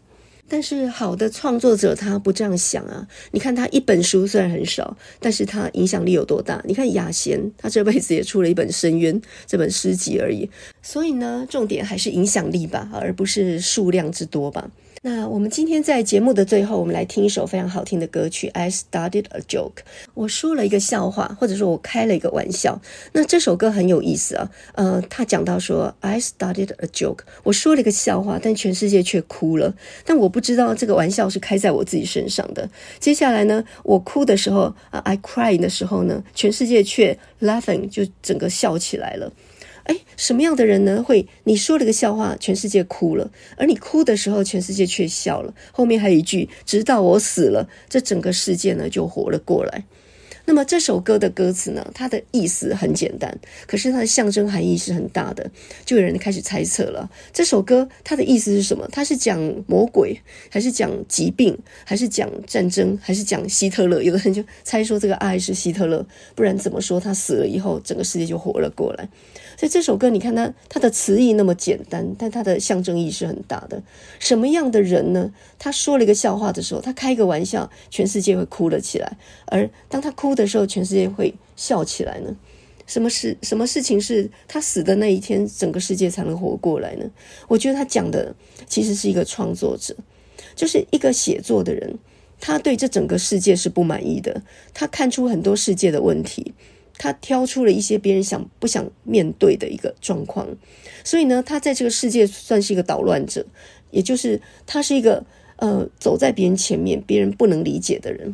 但是好的创作者他不这样想啊！你看他一本书虽然很少，但是他影响力有多大？你看雅贤，他这辈子也出了一本《深渊》这本诗集而已。所以呢，重点还是影响力吧，而不是数量之多吧。那我们今天在节目的最后，我们来听一首非常好听的歌曲。I started a joke，我说了一个笑话，或者说，我开了一个玩笑。那这首歌很有意思啊，呃，他讲到说，I started a joke，我说了一个笑话，但全世界却哭了。但我不知道这个玩笑是开在我自己身上的。接下来呢，我哭的时候啊，I cry 的时候呢，全世界却 laughing，就整个笑起来了。哎，什么样的人呢？会你说了个笑话，全世界哭了，而你哭的时候，全世界却笑了。后面还有一句：直到我死了，这整个世界呢就活了过来。那么这首歌的歌词呢？它的意思很简单，可是它的象征含义是很大的。就有人开始猜测了这首歌它的意思是什么？它是讲魔鬼，还是讲疾病，还是讲战争，还是讲希特勒？有的人就猜说这个爱是希特勒，不然怎么说他死了以后整个世界就活了过来？所以这首歌你看它它的词意那么简单，但它的象征意义是很大的。什么样的人呢？他说了一个笑话的时候，他开一个玩笑，全世界会哭了起来，而当他哭。的时候，全世界会笑起来呢？什么事？什么事情是他死的那一天，整个世界才能活过来呢？我觉得他讲的其实是一个创作者，就是一个写作的人，他对这整个世界是不满意的，他看出很多世界的问题，他挑出了一些别人想不想面对的一个状况，所以呢，他在这个世界算是一个捣乱者，也就是他是一个呃走在别人前面，别人不能理解的人。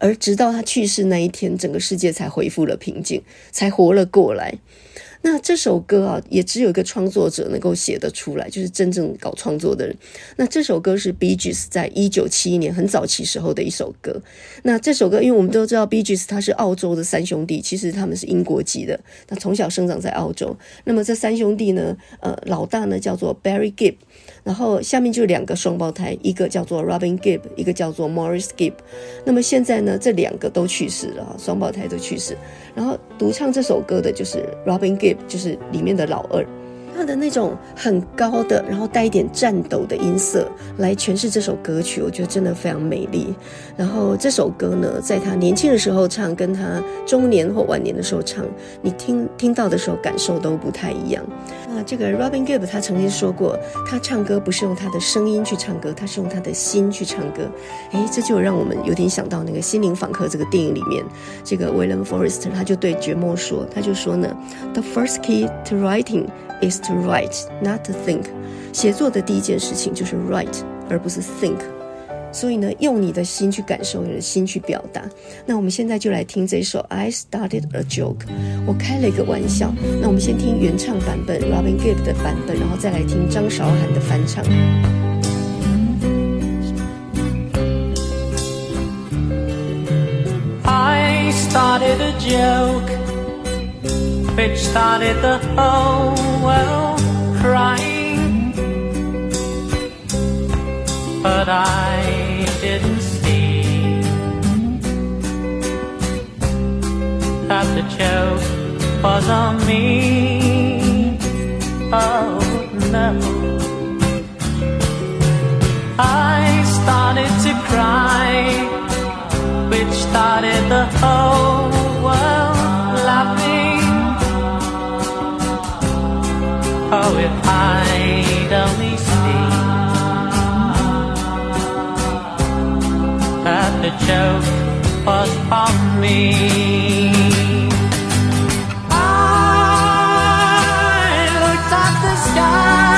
而直到他去世那一天，整个世界才恢复了平静，才活了过来。那这首歌啊，也只有一个创作者能够写得出来，就是真正搞创作的人。那这首歌是 Bee Gees 在一九七一年很早期时候的一首歌。那这首歌，因为我们都知道 Bee Gees 他是澳洲的三兄弟，其实他们是英国籍的，他从小生长在澳洲。那么这三兄弟呢，呃，老大呢叫做 Barry Gibb。然后下面就两个双胞胎，一个叫做 Robin Gibb，一个叫做 Maurice Gibb。那么现在呢，这两个都去世了，双胞胎都去世。然后独唱这首歌的就是 Robin Gibb，就是里面的老二，他的那种很高的，然后带一点颤抖的音色来诠释这首歌曲，我觉得真的非常美丽。然后这首歌呢，在他年轻的时候唱，跟他中年或晚年的时候唱，你听听到的时候感受都不太一样。这个 Robin Gibb 他曾经说过，他唱歌不是用他的声音去唱歌，他是用他的心去唱歌。哎，这就让我们有点想到那个《心灵访客》这个电影里面，这个 William Forster r e 他就对觉墨说，他就说呢：The first key to writing is to write, not to think。写作的第一件事情就是 write，而不是 think。所以呢，用你的心去感受，你的心去表达。那我们现在就来听这首《I Started a Joke》，我开了一个玩笑。那我们先听原唱版本 Robin Gibb 的版本，然后再来听张韶涵的翻唱。but I didn't see that the joke was on me. Oh no. I started to cry, which started the whole world laughing. Oh, if I'd only the joke was on me. I looked at the sky.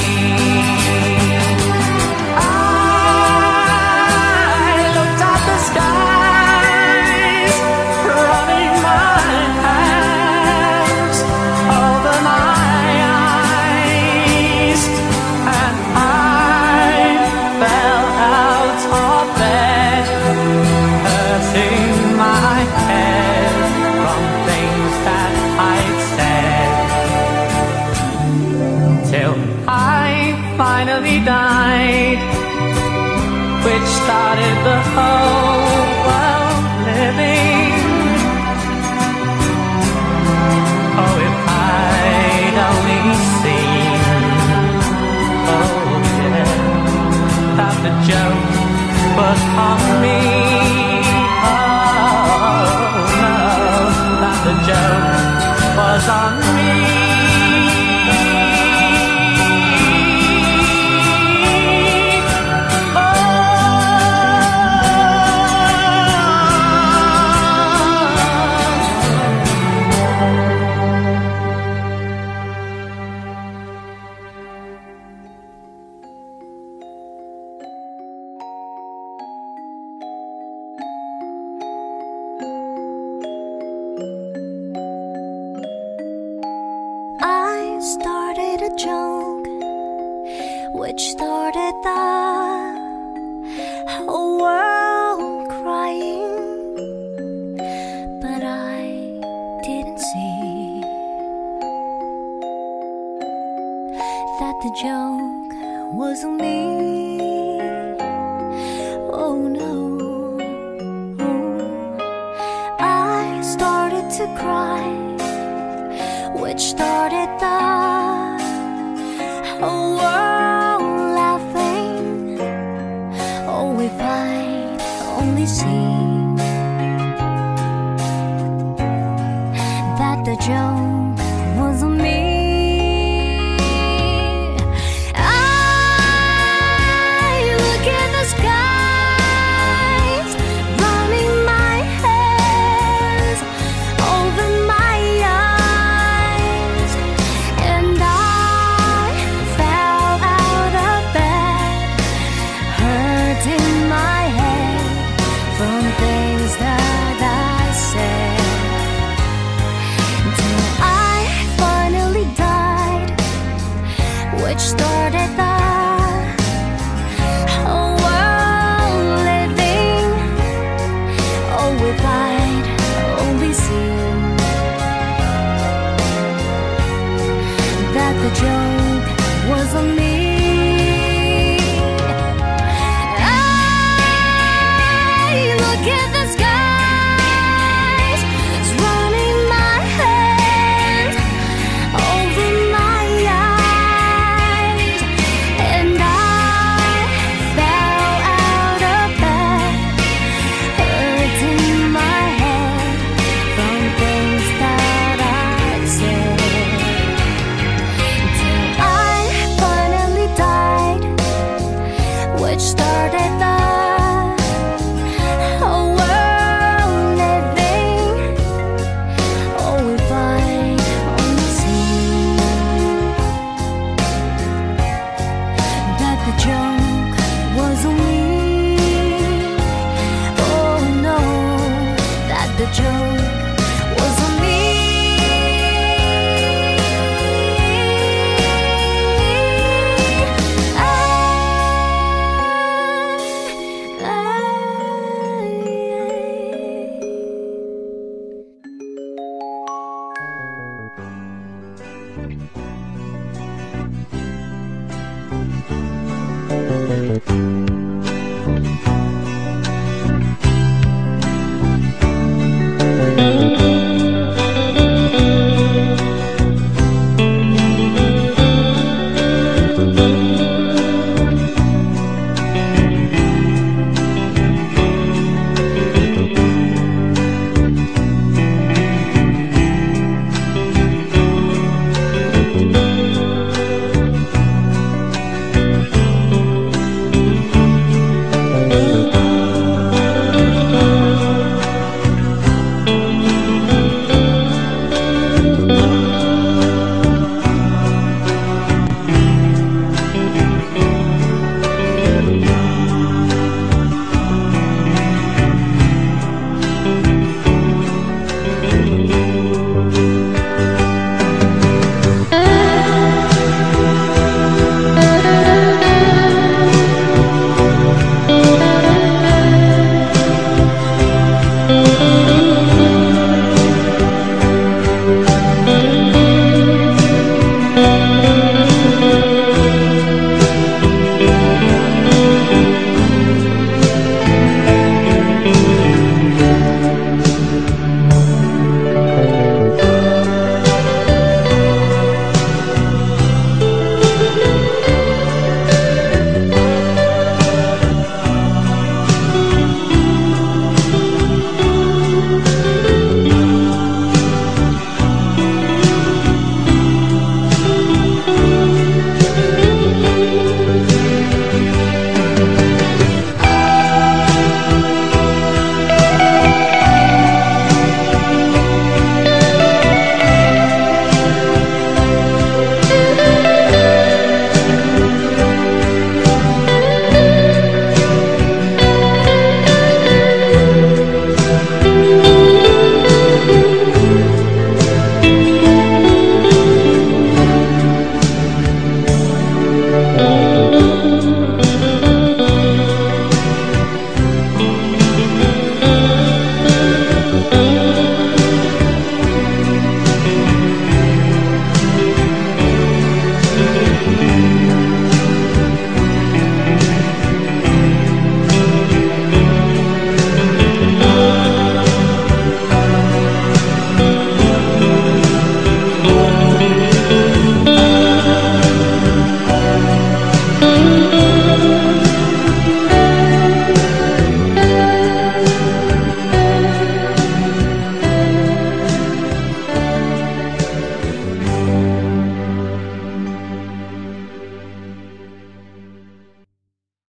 just hung which started the whole world crying. But I didn't see that the joke was on me.